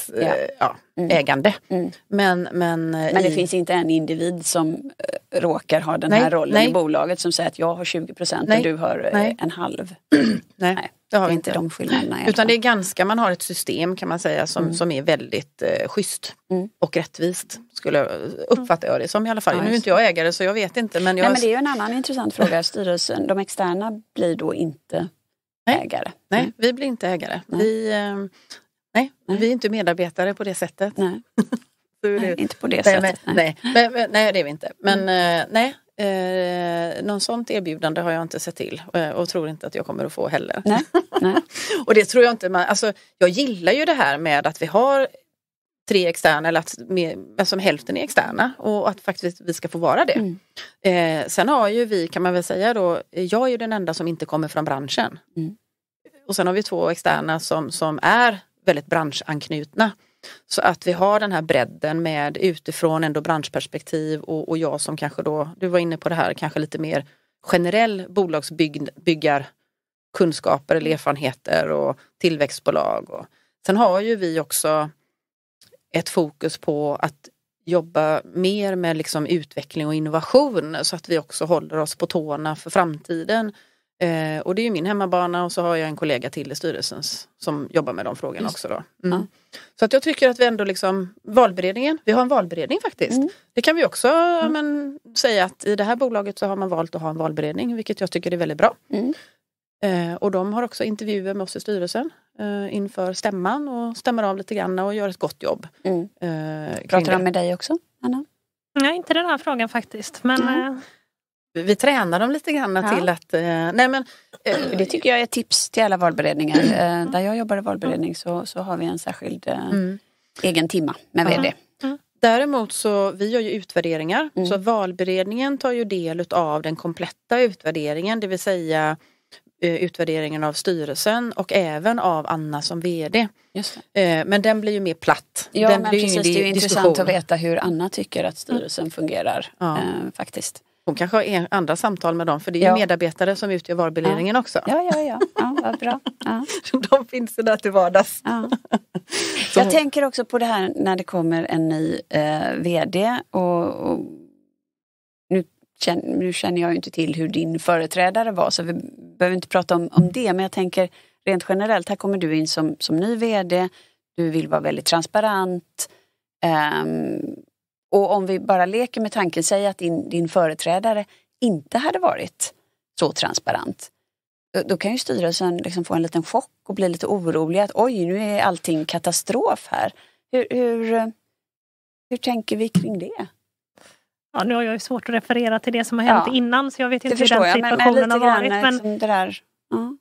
Ja. Eh, ja, mm. mm. Men, men, eh, men det i... finns inte en individ som eh, råkar ha den nej, här rollen nej. i bolaget som säger att jag har 20 procent och du har nej. en halv. nej. nej. Det har det inte de skillnaderna. Utan det är ganska, man har ett system kan man säga som, mm. som är väldigt eh, schysst mm. och rättvist. Skulle uppfatta jag det som i alla fall. Ja, nu är inte jag ägare så jag vet inte. Men, jag... Nej, men det är ju en annan intressant fråga. Styrelsen, de externa blir då inte Nej. ägare. Nej, mm. vi blir inte ägare. Nej. Vi, Nej, nej, vi är inte medarbetare på det sättet. Nej, nej inte på det nej, sättet. Nej. Men, men, nej. det är vi inte. Men mm. Eh, nej, Eh, någon sånt erbjudande har jag inte sett till eh, och tror inte att jag kommer att få heller. Nej, nej. och det tror jag inte man, alltså, jag gillar ju det här med att vi har tre externa, eller att med, som hälften är externa och att faktiskt vi ska få vara det. Mm. Eh, sen har ju vi, kan man väl säga då, jag är ju den enda som inte kommer från branschen. Mm. Och sen har vi två externa som, som är väldigt branschanknutna. Så att vi har den här bredden med utifrån ändå branschperspektiv och, och jag som kanske då, du var inne på det här, kanske lite mer generell bolagsbyggarkunskaper eller erfarenheter och tillväxtbolag. Och. Sen har ju vi också ett fokus på att jobba mer med liksom utveckling och innovation så att vi också håller oss på tårna för framtiden. Eh, och det är ju min hemmabana och så har jag en kollega till i styrelsen som jobbar med de frågorna Just. också. Då. Mm. Ja. Mm. Så att jag tycker att vi ändå liksom, valberedningen, vi har en valberedning faktiskt. Mm. Det kan vi också mm. men, säga att i det här bolaget så har man valt att ha en valberedning vilket jag tycker är väldigt bra. Mm. Eh, och de har också intervjuer med oss i styrelsen eh, inför stämman och stämmer av lite grann och gör ett gott jobb. Mm. Eh, Pratar de med dig också, Anna? Nej, inte den här frågan faktiskt. Men, eh, vi tränar dem lite grann ja. till att... Eh, nej men, eh, det tycker jag är ett tips till alla valberedningar. Mm. Eh, där jag jobbar i valberedning så, så har vi en särskild eh, mm. egen timma med VD. Mm. Däremot så, vi gör ju utvärderingar. Mm. Så valberedningen tar ju del av den kompletta utvärderingen. Det vill säga eh, utvärderingen av styrelsen och även av Anna som VD. Eh, men den blir ju mer platt. Ja, den men precis, det är ju intressant att veta hur Anna tycker att styrelsen mm. fungerar ja. faktiskt. Hon kanske har andra samtal med dem för det är ja. medarbetare som utgör varubeledningen ja. också. Ja, ja, ja. ja vad bra. Ja. De finns ju där till vardags. Ja. Jag tänker också på det här när det kommer en ny eh, VD och, och nu, känner, nu, känner, jag inte till hur din företrädare var så vi behöver inte prata om, om det men jag tänker rent generellt, här kommer du in som, som ny VD, du vill vara väldigt transparent. Um, och om vi bara leker med tanken, säg att din, din företrädare inte hade varit så transparent. Då, då kan ju styrelsen liksom få en liten chock och bli lite orolig att oj, nu är allting katastrof här. Hur, hur, hur tänker vi kring det? Ja, nu har jag ju svårt att referera till det som har hänt ja, innan så jag vet inte hur den situationen jag, men, men har varit. Men... Liksom det där, ja.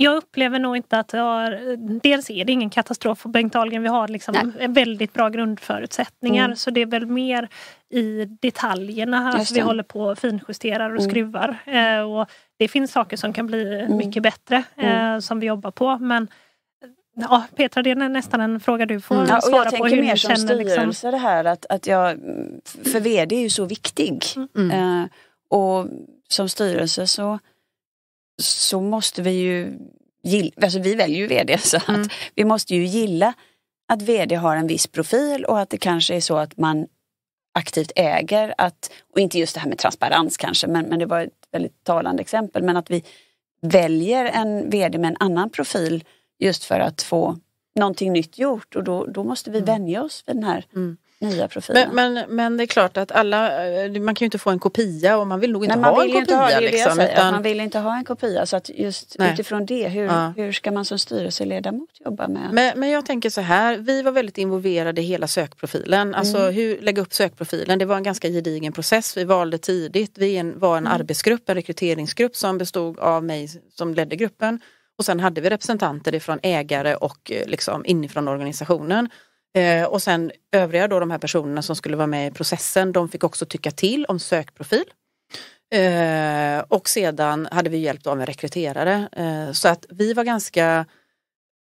Jag upplever nog inte att det har... Dels är det ingen katastrof för Bengt Ahlgren. Vi har liksom väldigt bra grundförutsättningar. Mm. Så det är väl mer i detaljerna alltså vi håller på och finjusterar och mm. skruvar. Eh, och det finns saker som kan bli mm. mycket bättre eh, mm. som vi jobbar på. Men Ja, Petra, det är nästan en fråga du får mm. svara ja, och jag på. Jag tänker mer som liksom. styrelse liksom. det här att, att jag, för VD är ju så viktig. Mm. mm. Eh, och som styrelse så så måste vi ju, gilla, alltså vi väljer ju vd så att mm. vi måste ju gilla att vd har en viss profil och att det kanske är så att man aktivt äger att, och inte just det här med transparens kanske, men, men det var ett väldigt talande exempel, men att vi väljer en vd med en annan profil just för att få någonting nytt gjort och då, då måste vi mm. vänja oss vid den här mm nya profiler. Men, men, men, det är klart att alla, eh, man kan ju inte få en kopia och man vill nog inte Nej, ha vill en kopia. Ha, liksom, utan... Man vill inte ha en kopia så att just Nej. utifrån det, hur, ja. hur ska man som styrelseledamot jobba med? Men, men jag tänker så här, vi var väldigt involverade i hela sökprofilen, alltså mm. hur lägga upp sökprofilen, det var en ganska gedigen process, vi valde tidigt, vi en, var en mm. arbetsgrupp, en rekryteringsgrupp som bestod av mig som ledde gruppen och sen hade vi representanter ifrån ägare och eh, liksom inifrån organisationen. Eh, och sen övriga då de här personerna som skulle vara med i processen, de fick också tycka till om sökprofil. Eh, och sedan hade vi hjälpt av en rekryterare. Eh, så att vi var ganska,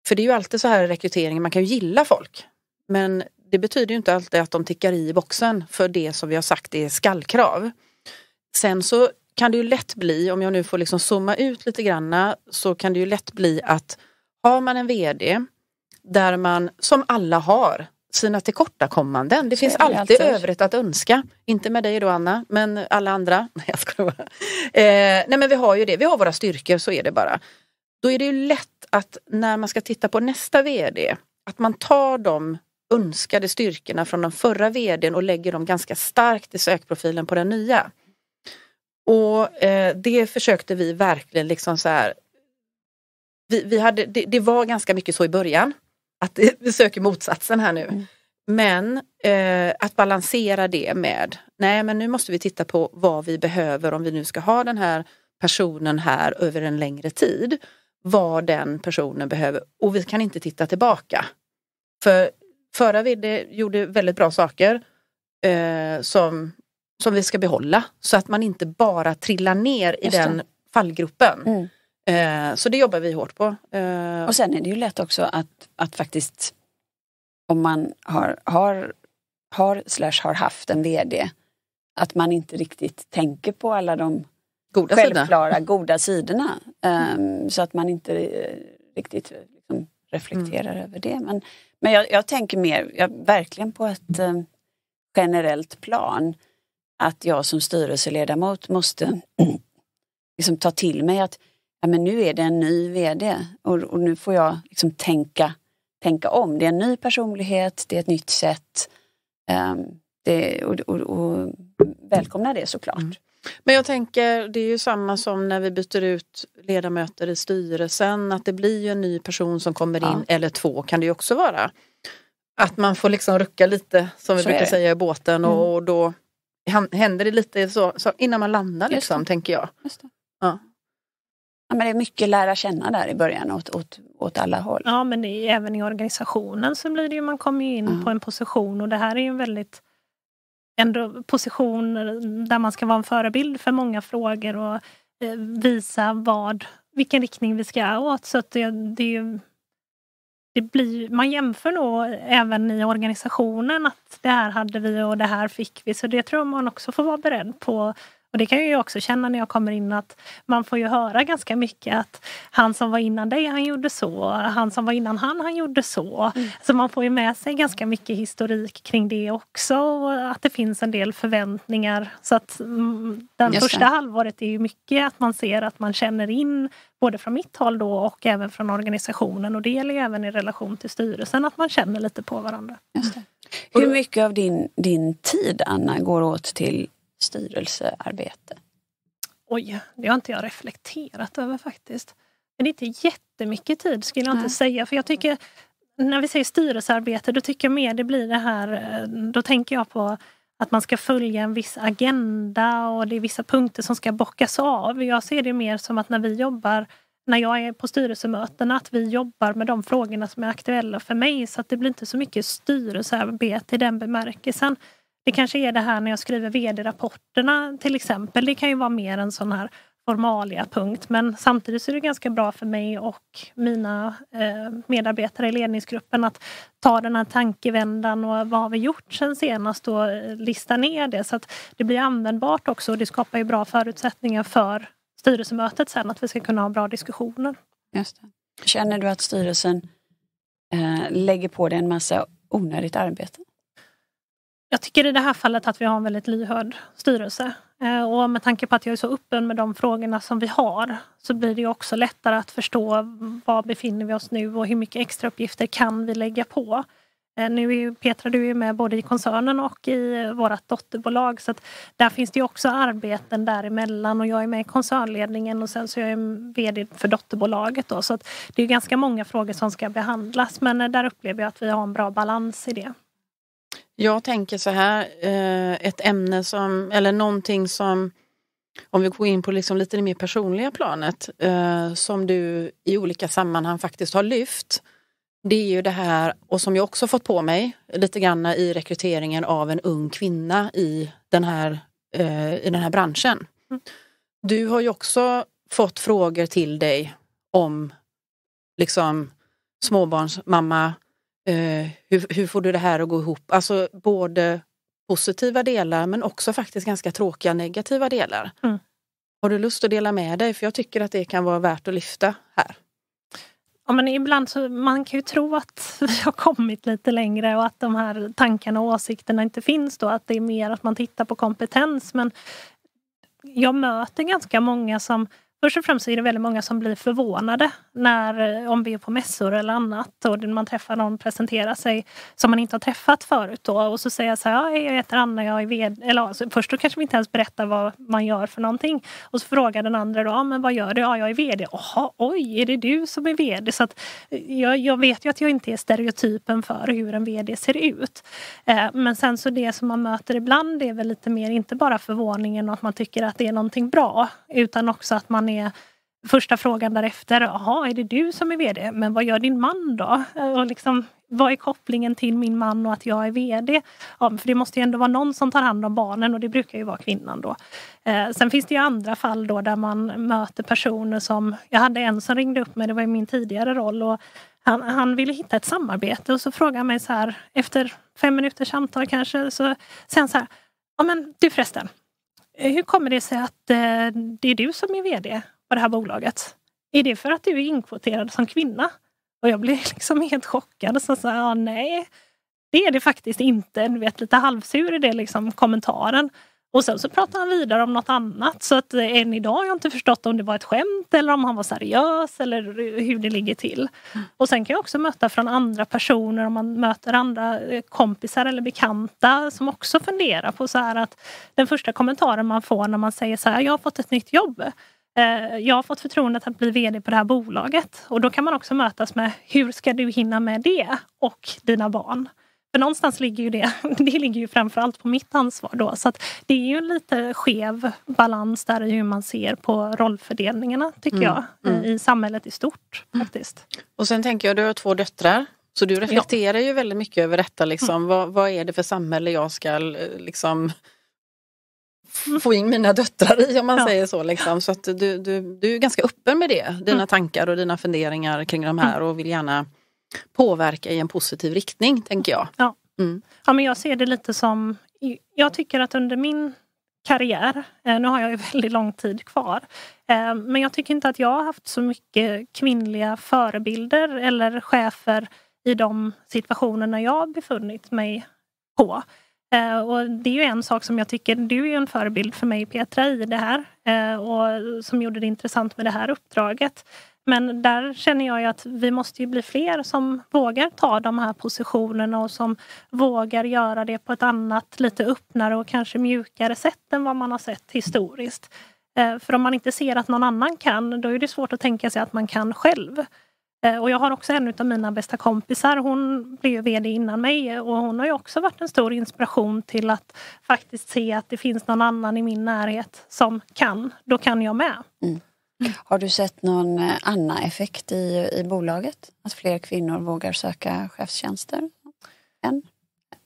för det är ju alltid så här i rekrytering, man kan ju gilla folk. Men det betyder ju inte alltid att de tickar i boxen för det som vi har sagt är skallkrav. Sen så kan det ju lätt bli, om jag nu får liksom zooma ut lite granna, så kan det ju lätt bli att har man en VD där man, som alla har, sina tillkortakommanden. Det finns det alltid alltså. övrigt att önska. Inte med dig då Anna, men alla andra. Nej, jag ska vara. Eh, nej men vi har ju det, vi har våra styrkor, så är det bara. Då är det ju lätt att när man ska titta på nästa VD, att man tar de önskade styrkorna från den förra VDn och lägger dem ganska starkt i sökprofilen på den nya. Och eh, det försökte vi verkligen liksom så här. Vi, vi hade, det, det var ganska mycket så i början att vi söker motsatsen här nu. Mm. Men eh, att balansera det med, nej men nu måste vi titta på vad vi behöver om vi nu ska ha den här personen här över en längre tid. Vad den personen behöver och vi kan inte titta tillbaka. För förra vd gjorde väldigt bra saker eh, som, som vi ska behålla så att man inte bara trillar ner i den fallgropen. Mm. Eh, så det jobbar vi hårt på. Eh, Och sen är det ju lätt också att, att faktiskt om man har, har, har har haft en VD att man inte riktigt tänker på alla de goda självklara sidor. goda sidorna. Um, så att man inte eh, riktigt liksom, reflekterar mm. över det. Men, men jag, jag tänker mer, jag, verkligen på ett um, generellt plan, att jag som styrelseledamot måste liksom, ta till mig att ja, men nu är det en ny vd och, och nu får jag liksom tänka, tänka om. Det är en ny personlighet, det är ett nytt sätt. Um, det, och, och, och, välkomna det såklart. Mm. Men jag tänker, det är ju samma som när vi byter ut ledamöter i styrelsen, att det blir ju en ny person som kommer in, eller två kan det ju också vara. Att man får liksom rucka lite, som vi brukar säga i båten, och, mm. och då händer det lite så, så, innan man landar, liksom, tänker jag. Ja. Ja, men det är mycket lära känna där i början åt, åt, åt alla håll. Ja, men är, även i organisationen så blir det ju, man kommer in mm. på en position och det här är ju en väldigt ändå position där man ska vara en förebild för många frågor och eh, visa vad, vilken riktning vi ska åt. Så att det, det, det blir, man jämför nog även i organisationen att det här hade vi och det här fick vi. Så det tror jag man också får vara beredd på och det kan jag också känna när jag kommer in att man får ju höra ganska mycket att han som var innan dig, han gjorde så. Han som var innan han, han gjorde så. Mm. Så man får ju med sig ganska mycket historik kring det också och att det finns en del förväntningar. Så att mm, den Just första det. halvåret är ju mycket att man ser att man känner in både från mitt håll då och även från organisationen och det gäller även i relation till styrelsen att man känner lite på varandra. Hur mycket av din, din tid, Anna, går åt till styrelsearbete? Oj, det har inte jag reflekterat över faktiskt. Men det är inte jättemycket tid skulle jag Nej. inte säga. För jag tycker, när vi säger styrelsearbete, då tycker jag mer det blir det här, eh, då tänker jag på att man ska följa en viss agenda och det är vissa punkter som ska bockas av. Jag ser det mer som att när vi jobbar, när jag är på styrelsemötena, att vi jobbar med de frågorna som är aktuella för mig. Så att det blir inte så mycket styrelsearbete i den bemärkelsen. Det kanske är det här när jag skriver vd-rapporterna till exempel. Det kan ju vara mer en sån här formalia punkt. Men samtidigt så är det ganska bra för mig och mina eh, medarbetare i ledningsgruppen att ta den här tankevändan och vad har vi gjort sen senast och lista ner det så att det blir användbart också och det skapar ju bra förutsättningar för styrelsemötet sen att vi ska kunna ha bra diskussioner. Just det. Känner du att styrelsen eh, lägger på dig en massa onödigt arbete? Jag tycker i det här fallet att vi har en väldigt lyhörd styrelse. Eh, och med tanke på att jag är så öppen med de frågorna som vi har så blir det också lättare att förstå var befinner vi oss nu och hur mycket extra uppgifter kan vi lägga på. Eh, nu är Petra, du är med både i koncernen och i vårt dotterbolag så där finns det också arbeten däremellan och jag är med i koncernledningen och sen så är jag VD för dotterbolaget. Då, så det är ganska många frågor som ska behandlas men eh, där upplever jag att vi har en bra balans i det. Jag tänker så här, eh, ett ämne som, eller någonting som, om vi går in på liksom lite det mer personliga planet, eh, som du i olika sammanhang faktiskt har lyft. Det är ju det här, och som jag också fått på mig lite grann i rekryteringen av en ung kvinna i den här, eh, i den här branschen. Mm. Du har ju också fått frågor till dig om liksom småbarnsmamma, eh, hur, hur, får du det här att gå ihop? Alltså både positiva delar men också faktiskt ganska tråkiga negativa delar. Mm. Har du lust att dela med dig? För jag tycker att det kan vara värt att lyfta här. Ja, men ibland så, man kan ju tro att vi har kommit lite längre och att de här tankarna och åsikterna inte finns då. Att det är mer att man tittar på kompetens. Men jag möter ganska många som Först och främst är det väldigt många som blir förvånade när, eh, om vi är på mässor eller annat och man träffar någon presentera sig som man inte har träffat förut. Då, och så säger jag så här, jag heter Anna, jag är vd. Eller, alltså, först då kanske vi inte ens berättar vad man gör för någonting. Och så frågar den andra då, men vad gör du? Ja, jag är vd. Jaha, oj, är det du som är vd? Så att, eh, jag, jag, vet ju att jag inte är stereotypen för hur en vd ser ut. Eh, men sen så det som man möter ibland är väl lite mer, inte bara förvåningen och att man tycker att det är någonting bra, utan också att man med första frågan därefter, jaha, är det du som är VD? Men vad gör din man då? Och liksom, vad är kopplingen till min man och att jag är VD? Ja, för det måste ju ändå vara någon som tar hand om barnen och det brukar ju vara kvinnan då. Eh, sen finns det ju andra fall då där man möter personer som, jag hade en som ringde upp mig, det var i min tidigare roll, och han, han ville hitta ett samarbete och så frågade han mig så här, efter fem minuters samtal kanske, så sen så här, ja men du förresten, Eh, hur kommer det sig att eh, det är du som är VD på det här bolaget? Är det för att du är inkvoterad som kvinna? Och jag blev liksom helt chockad. och sa ja, nej, det är det faktiskt inte. Du vet, lite halvsur i det liksom, kommentaren. Och sen så pratade han vidare om något annat så att eh, än idag har jag inte förstått om det var ett skämt eller om han var seriös eller hur det ligger till. Och sen kan jag också möta från andra personer om man möter andra eh, kompisar eller bekanta som också funderar på så här att den första kommentaren man får när man säger så här, jag har fått ett nytt jobb. Eh, jag har fått förtroendet att bli VD på det här bolaget och då kan man också mötas med hur ska du hinna med det och dina barn? För någonstans ligger ju det, det ligger ju framförallt på mitt ansvar då. Så det är ju en lite skev balans där i hur man ser på rollfördelningarna tycker mm. jag mm. i samhället i stort mm. faktiskt. Och sen tänker jag, du har två döttrar. Så du reflekterar ja. ju väldigt mycket över detta. Liksom. Mm. Vad, vad, är det för samhälle jag ska eh, liksom, få in mina döttrar i om man ja. säger så. Liksom. Så att du, du, du är ganska öppen med det. Dina mm. tankar och dina funderingar kring de här mm. och vill gärna påverka i en positiv riktning, tänker jag. Ja. Mm. ja, men jag ser det lite som... Jag tycker att under min karriär, eh, nu har jag ju väldigt lång tid kvar, eh, men jag tycker inte att jag har haft så mycket kvinnliga förebilder eller chefer i de situationerna jag har befunnit mig på. Eh, och det är ju en sak som jag tycker, du är ju en förebild för mig Petra i det här och som gjorde det intressant med det här uppdraget. Men där känner jag att vi måste bli fler som vågar ta de här positionerna och som vågar göra det på ett annat, lite öppnare och kanske mjukare sätt än vad man har sett historiskt. Eh, för om man inte ser att någon annan kan, då är det svårt att tänka sig att man kan själv. Eh, och jag har också en av mina bästa kompisar, hon blev ju VD innan mig och hon har också varit en stor inspiration till att faktiskt se att det finns någon annan i min närhet som kan. Då kan jag med. Mm. Har du sett någon eh, Anna-effekt i, i bolaget? Att fler kvinnor vågar söka chefstjänster? Än?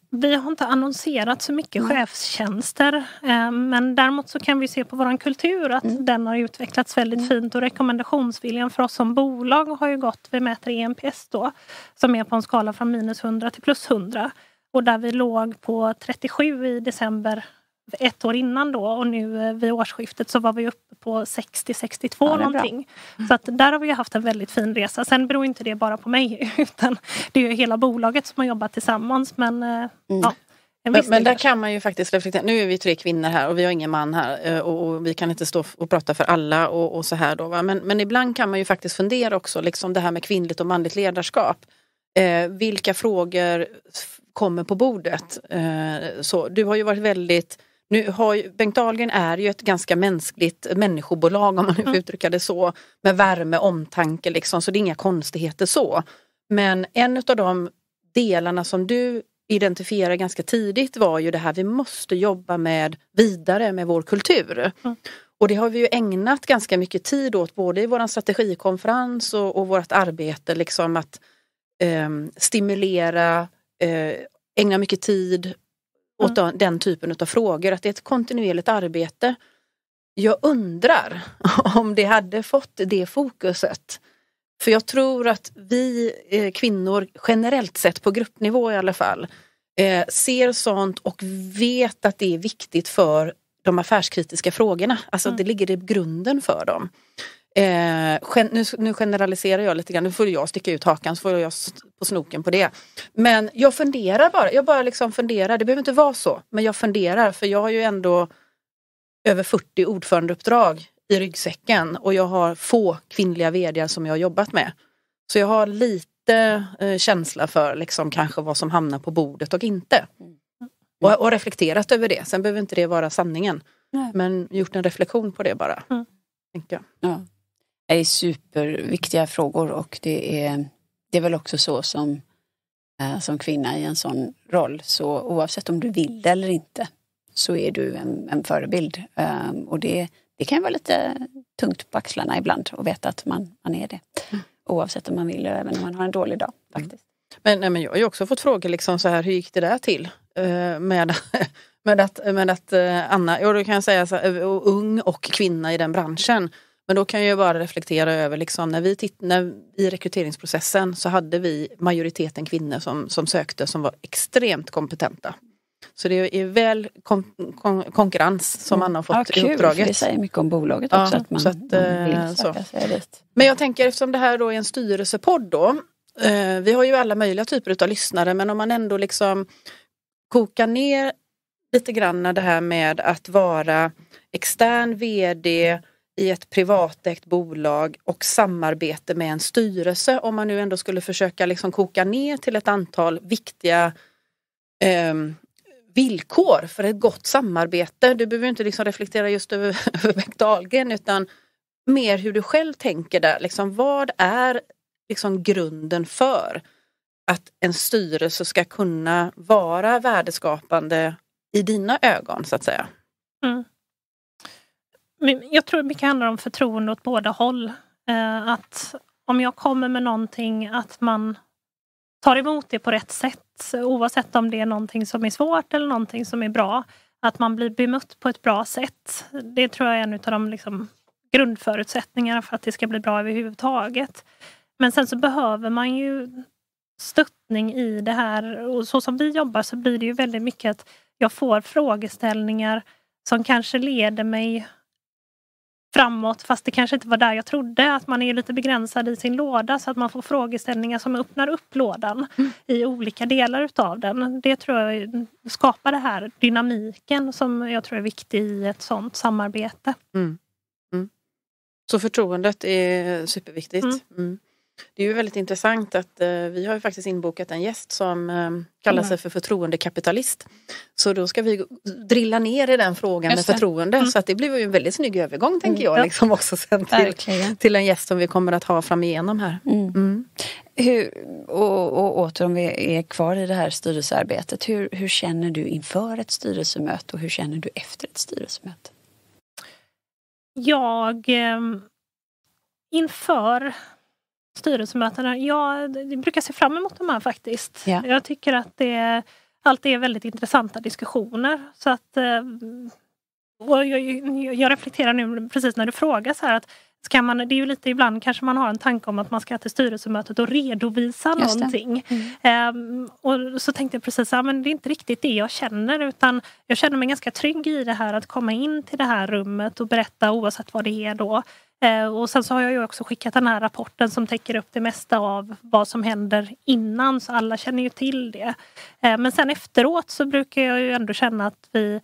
Vi har inte annonserat så mycket mm. chefstjänster eh, men däremot så kan vi se på vår kultur att mm. den har utvecklats väldigt mm. fint och rekommendationsviljan för oss som bolag har ju gått, vi mäter ENPS då, som är på en skala från minus 100 till plus 100 och där vi låg på 37 i december ett år innan då och nu eh, vid årsskiftet så var vi uppe på 60-62 ja, någonting. Så att där har vi haft en väldigt fin resa. Sen beror inte det bara på mig utan det är ju hela bolaget som har jobbat tillsammans men eh, mm. ja. Men, men, där kan man ju faktiskt reflektera. Nu är vi tre kvinnor här och vi har ingen man här eh, och, och vi kan inte stå och prata för alla och, och så här då. Va? Men, men ibland kan man ju faktiskt fundera också, liksom det här med kvinnligt och manligt ledarskap. Eh, vilka frågor kommer på bordet? Eh, så, du har ju varit väldigt nu har ju, Bengt Dahlgren är ju ett ganska mänskligt människobolag om man mm. uttrycker det så. Med värme, omtanke liksom, så det är inga konstigheter så. Men en av de delarna som du identifierade ganska tidigt var ju det här vi måste jobba med vidare med vår kultur. Mm. Och det har vi ju ägnat ganska mycket tid åt både i vår strategikonferens och, och vårt arbete liksom att eh, stimulera, eh, ägna mycket tid åt mm. den typen av frågor. Att det är ett kontinuerligt arbete. Jag undrar om det hade fått det fokuset. För jag tror att vi eh, kvinnor generellt sett, på gruppnivå i alla fall, eh, ser sånt och vet att det är viktigt för de affärskritiska frågorna. Alltså mm. det ligger i grunden för dem. Eh, gen nu, nu, generaliserar jag lite grann, nu får jag sticka ut hakan så får jag på snoken på det. Men jag funderar bara, jag bara liksom funderar, det behöver inte vara så, men jag funderar för jag har ju ändå över 40 ordförandeuppdrag i ryggsäcken och jag har få kvinnliga vd som jag har jobbat med. Så jag har lite eh, känsla för liksom kanske vad som hamnar på bordet och inte. Mm. Och, och reflekterat över det, sen behöver inte det vara sanningen. Nej. Men gjort en reflektion på det bara. Mm. Tänker jag. Ja är superviktiga frågor och det är, det är väl också så som, eh, som kvinna i en sån roll. Så oavsett om du vill det eller inte så är du en, en förebild. Ehm, och det, det kan vara lite tungt på axlarna ibland att veta att man, man är det. Oavsett om man vill eller även om man har en dålig dag. Mm. faktiskt. Mm. Men, nej, men jag har ju också fått frågor liksom så här, hur gick det där till? Eh, med, med att, med att eh, Anna, och då kan jag säga så här, ung och kvinna i den branschen. Men då kan jag bara reflektera över, liksom, när vi titt- när, i rekryteringsprocessen så hade vi majoriteten kvinnor som, som sökte som var extremt kompetenta. Så det är väl kon- kon- konkurrens som mm. Anna har fått ja, i uppdraget. Det säger mycket om bolaget också ja, att man, att, man eh, vill söka så. sig dit. Men jag tänker eftersom det här då är en styrelsepodd då. Eh, vi har ju alla möjliga typer av lyssnare men om man ändå liksom kokar ner lite grann det här med att vara extern vd i ett privatägt bolag och samarbete med en styrelse om man nu ändå skulle försöka liksom koka ner till ett antal viktiga eh, villkor för ett gott samarbete. Du behöver inte liksom reflektera just över, Bengt Dahlgren utan mer hur du själv tänker där. Liksom, vad är liksom grunden för att en styrelse ska kunna vara värdeskapande i dina ögon så att säga? Mm. Jag tror mycket handlar om förtroende åt båda håll. Eh, att om jag kommer med någonting, att man tar emot det på rätt sätt. Oavsett om det är någonting som är svårt eller någonting som är bra. Att man blir bemött på ett bra sätt. Det tror jag är en av de liksom grundförutsättningarna för att det ska bli bra överhuvudtaget. Men sen så behöver man ju stöttning i det här. Och så som vi jobbar så blir det ju väldigt mycket att jag får frågeställningar som kanske leder mig framåt fast det kanske inte var där jag trodde. Att man är lite begränsad i sin låda så att man får frågeställningar som öppnar upp lådan mm. i olika delar utav den. Det tror jag skapar den här dynamiken som jag tror är viktig i ett sånt samarbete. Mm. Mm. Så förtroendet är superviktigt. Mm. Mm. Det är ju väldigt intressant att eh, vi har ju faktiskt inbokat en gäst som eh, kallar mm. sig för förtroendekapitalist. Så då ska vi drilla ner i den frågan Just med förtroende. Mm. Så att det blir ju en väldigt snygg övergång tänker mm. jag. Liksom också sen till, till, en gäst som vi kommer att ha framigenom här. Mm. Mm. Hur, och, och, åter om vi är kvar i det här styrelsearbetet. Hur, hur känner du inför ett styrelsemöte och hur känner du efter ett styrelsemöte? Jag eh, inför styrelsemötena. Jag, jag brukar se fram emot de här faktiskt. Ja. Jag tycker att det alltid är väldigt intressanta diskussioner. Så att, eh, och jag, jag reflekterar nu precis när du frågar så här att ska man, det är ju lite ibland kanske man har en tanke om att man ska till styrelsemötet och redovisa Just någonting. Mm. Um, och så tänkte jag precis, att det är inte riktigt det jag känner utan jag känner mig ganska trygg i det här att komma in till det här rummet och berätta oavsett vad det är då. Eh, och sen så har jag ju också skickat den här rapporten som täcker upp det mesta av vad som händer innan så alla känner ju till det. Eh, men sen efteråt så brukar jag ju ändå känna att vi eh,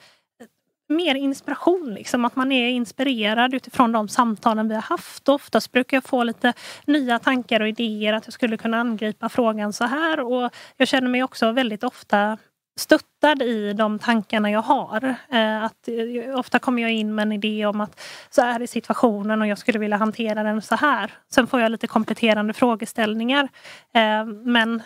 mer inspiration, liksom, att man är inspirerad utifrån de samtalen vi har haft. Oftast brukar jag få lite nya tankar och idéer att jag skulle kunna angripa frågan så här och jag känner mig också väldigt ofta stöttad i de tankarna jag har. Eh, att, eh, ofta kommer jag in med en idé om att så här är situationen och jag skulle vilja hantera den så här. Sen får jag lite kompletterande frågeställningar. Eh, men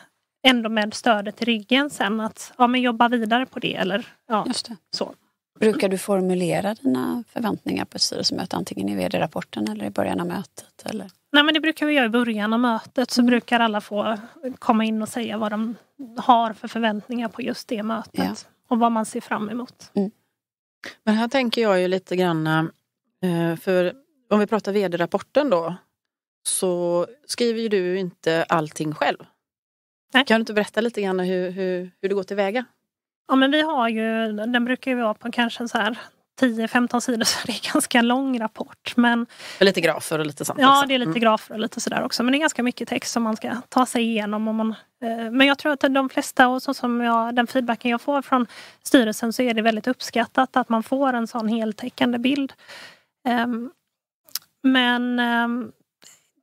ändå med stödet i ryggen sen att ja, men jobba vidare på det. Eller, ja, Just det. Så. Brukar du formulera dina förväntningar på ett styrelsemöte antingen i vd-rapporten eller i början av mötet? Eller? Nej, men det brukar vi göra i början av mötet så mm. brukar alla få komma in och säga vad de har för förväntningar på just det mötet ja. och vad man ser fram emot. Mm. Men här tänker jag ju lite grann, eh, för om vi pratar vd-rapporten då så skriver ju du inte allting själv. Nej. Kan du inte berätta lite grann hur, hur, hur du går tillväga? Ja men vi har ju, den brukar ju vara på kanske så här 10-15 sidor så det är en ganska lång rapport. Men, och lite grafer och lite sånt Ja, också. det är lite mm. grafer och lite sådär också. Men det är ganska mycket text som man ska ta sig igenom. Om man, eh, men jag tror att de flesta och så som jag, den feedbacken jag får från styrelsen så är det väldigt uppskattat att man får en sån heltäckande bild. Eh, men eh,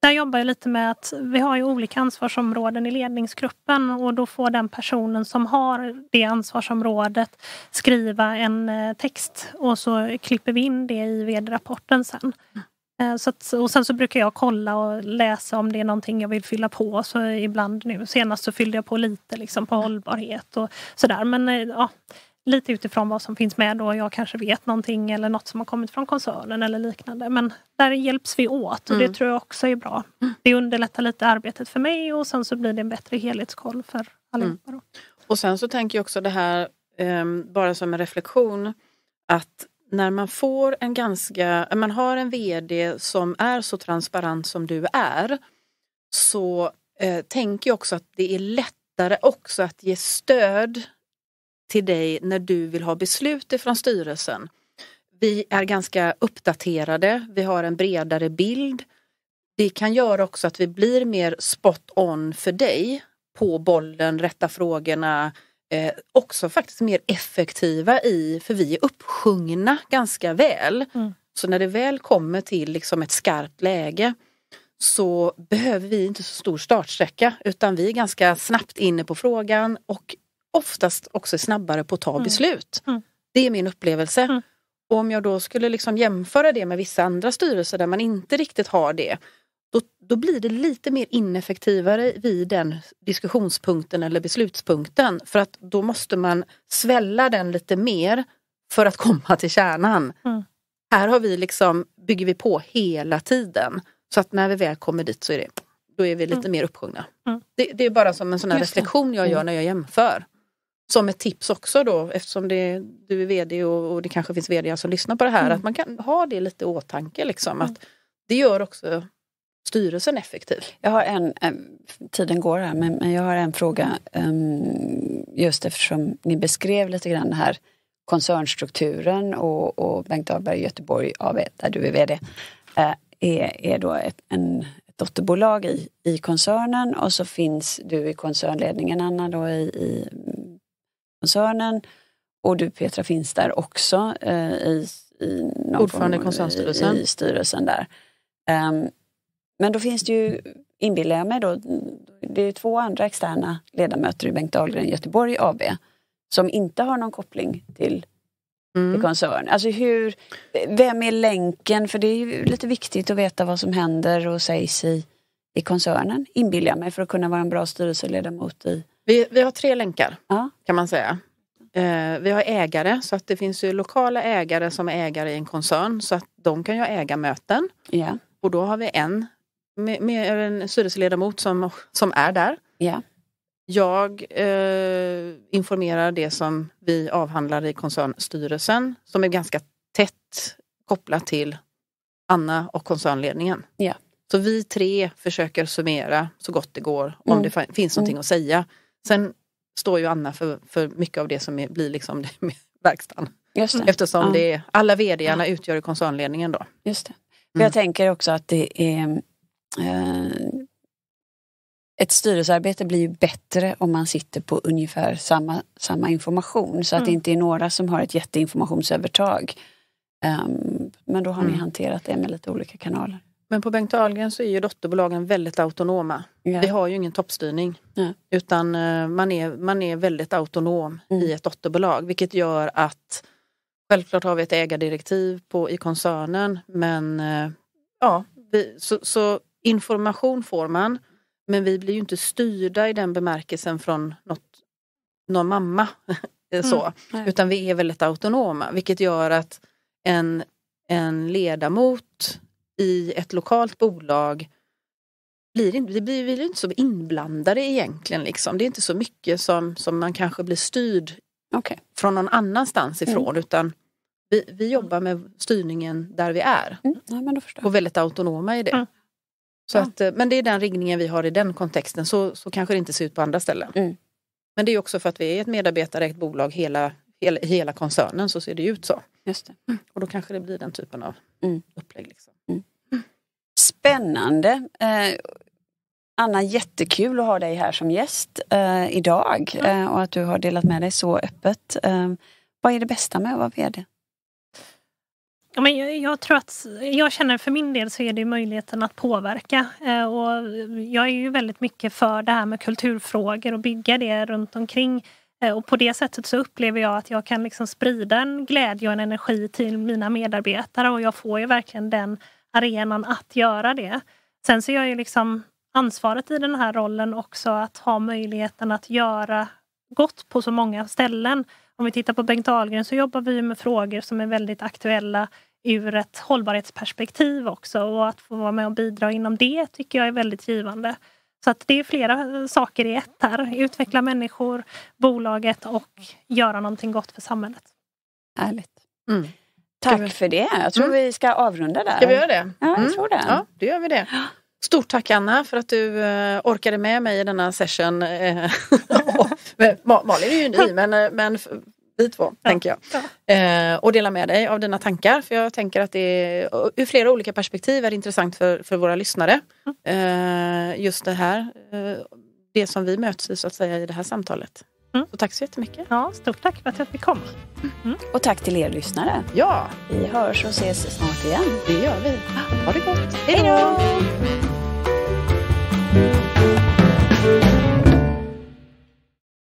där jobbar jag lite med att vi har ju olika ansvarsområden i ledningsgruppen och då får den personen som har det ansvarsområdet skriva en eh, text och så klipper vi in det i vd-rapporten sen. Mm. Eh, så att, och sen så brukar jag kolla och läsa om det är någonting jag vill fylla på. Så ibland nu senast så fyllde jag på lite liksom på mm. hållbarhet och sådär. Men eh, ja, lite utifrån vad som finns med och jag kanske vet någonting eller något som har kommit från koncernen eller liknande. Men där hjälps vi åt och mm. det tror jag också är bra. Mm. Det underlättar lite arbetet för mig och sen så blir det en bättre helhetskoll för allihopa. Mm. Och sen så tänker jag också det här, um, bara som en reflektion, att när man får en ganska, man har en VD som är så transparent som du är, så eh, tänker jag också att det är lättare också att ge stöd till dig när du vill ha beslut från styrelsen. Vi är ganska uppdaterade, vi har en bredare bild. Det kan göra också att vi blir mer spot on för dig på bollen, rätta frågorna, eh, också faktiskt mer effektiva i, för vi är uppsjungna ganska väl. Mm. Så när det väl kommer till liksom ett skarpt läge så behöver vi inte så stor startsträcka utan vi är ganska snabbt inne på frågan och oftast också är snabbare på att ta mm. beslut. Mm. Det är min upplevelse. Mm. Och om jag då skulle liksom jämföra det med vissa andra styrelser där man inte riktigt har det, då, då blir det lite mer ineffektivare vid den diskussionspunkten eller beslutspunkten. För att då måste man svälla den lite mer för att komma till kärnan. Mm. Här har vi liksom, bygger vi på hela tiden. Så att när vi väl kommer dit så är det, då är vi lite mm. mer uppsjungna. Mm. Det, det, är bara som en sån här reflektion jag gör mm. när jag jämför som ett tips också då eftersom det, du är vd och, och det kanske finns vd som lyssnar på det här, mm. att man kan ha det lite i åtanke. Liksom, mm. att det gör också styrelsen effektiv. Jag har en, tiden går här, men, men jag har en fråga ehm, just eftersom ni beskrev lite grann den här koncernstrukturen och, och Bengt Dahlberg Göteborg AB, där du är VD, eh, är, är då ett, en, ett dotterbolag i, i koncernen och så finns du i koncernledningen, Anna, då i, i koncernen och du Petra finns där också eh, i, i Ordförande i I, i styrelsen där. Um, men då finns det ju, inbillar jag mig då, det är två andra externa ledamöter i Bengt Dahlgren Göteborg AB som inte har någon koppling till mm. i koncern. Alltså hur, vem är länken? För det är ju lite viktigt att veta vad som händer och sägs i, i koncernen, inbillar jag mig, för att kunna vara en bra styrelseledamot i, vi, vi har tre länkar ja. kan man säga. Eh, vi har ägare, så att det finns ju lokala ägare som är ägare i en koncern så att de kan ju äga möten. Yeah. Och då har vi en, med, med en styrelseledamot som, som är där. Yeah. Jag eh, informerar det som vi avhandlar i koncernstyrelsen som är ganska tätt kopplat till Anna och koncernledningen. Yeah. Så vi tre försöker summera så gott det går om mm. det finns någonting mm. att säga. Sen står ju Anna för, för mycket av det som är, blir liksom det med verkstaden. Just det. Eftersom ja. det är, alla vdarna ja. utgör koncernledningen då. Just det. mm. Jag tänker också att det är eh, ett styrelsearbete blir ju bättre om man sitter på ungefär samma, samma information så att det mm. inte är några som har ett jätteinformationsövertag. Um, men då har ni mm. hanterat det med lite olika kanaler. Men på Bengt Ahlgren så är ju dotterbolagen väldigt autonoma. Yeah. Vi har ju ingen toppstyrning. Yeah. Utan eh, man är, man är väldigt autonom mm. i ett dotterbolag vilket gör att självklart har vi ett ägardirektiv på, i koncernen men eh, ja, vi, så, så, information får man men vi blir ju inte styrda i den bemärkelsen från något, någon mamma. Eh, så, mm. Utan vi är väldigt autonoma vilket gör att en, en ledamot i ett lokalt bolag blir inte, vi blir inte så inblandade egentligen. Liksom. Det är inte så mycket som, som man kanske blir styrd okay. från någon annanstans mm. ifrån. Mm. Utan vi, vi jobbar med styrningen där vi är. Mm. Ja, men och väldigt autonoma i det. Mm. Så ja. att, eh, men det är den riggningen vi har i den kontexten. Så, så kanske det inte ser ut på andra ställen. Mm. Men det är också för att vi är ett medarbetarägt bolag hela, hela, hela koncernen så ser det ut så. Just det. Och då kanske det blir den typen av mm. upplägg. Liksom spännande. Eh, Anna, jättekul att ha dig här som gäst eh, idag eh, och att du har delat med dig så öppet. vad är det bästa med att vara VD? Ja, men jag, jag, tror att, jag känner för min del så är det möjligheten att påverka. Eh, och jag är ju väldigt mycket för det här med kulturfrågor och bygga det runt omkring. Eh, och på det sättet så upplever jag att jag kan liksom sprida en glädje och en energi till mina medarbetare och jag får ju verkligen den arenan att göra det. Sen så jag ju liksom ansvaret i den här rollen också att ha möjligheten att göra gott på så många ställen. Om vi tittar på Bengt Ahlgren så jobbar vi med frågor som är väldigt aktuella ur ett hållbarhetsperspektiv också och att få vara med och bidra inom det tycker jag är väldigt givande. Så att det är flera saker i ett här. Utveckla människor, bolaget och göra någonting gott för samhället. Härligt. Mm. Tack för det. Jag tror mm. vi ska avrunda där. Ska vi göra det? Ja, jag mm. tror det. Ja, då gör vi det. Stort tack Anna för att du eh, orkade med mig i denna session. Eh, Malin är ju ny men, eh, men vi två, ja. tänker jag. Ja. och dela med dig av dina tankar. För jag tänker att det ur flera olika perspektiv är intressant för, för våra lyssnare. Mm. just det här, det som vi möts i så att säga i det här samtalet. Mm. Så tack så jättemycket. Ja, stort tack för att jag fick komma. Mm. Och tack till er lyssnare. Ja. Vi hörs och ses snart igen. Det gör vi. Ha det gott. Hej då.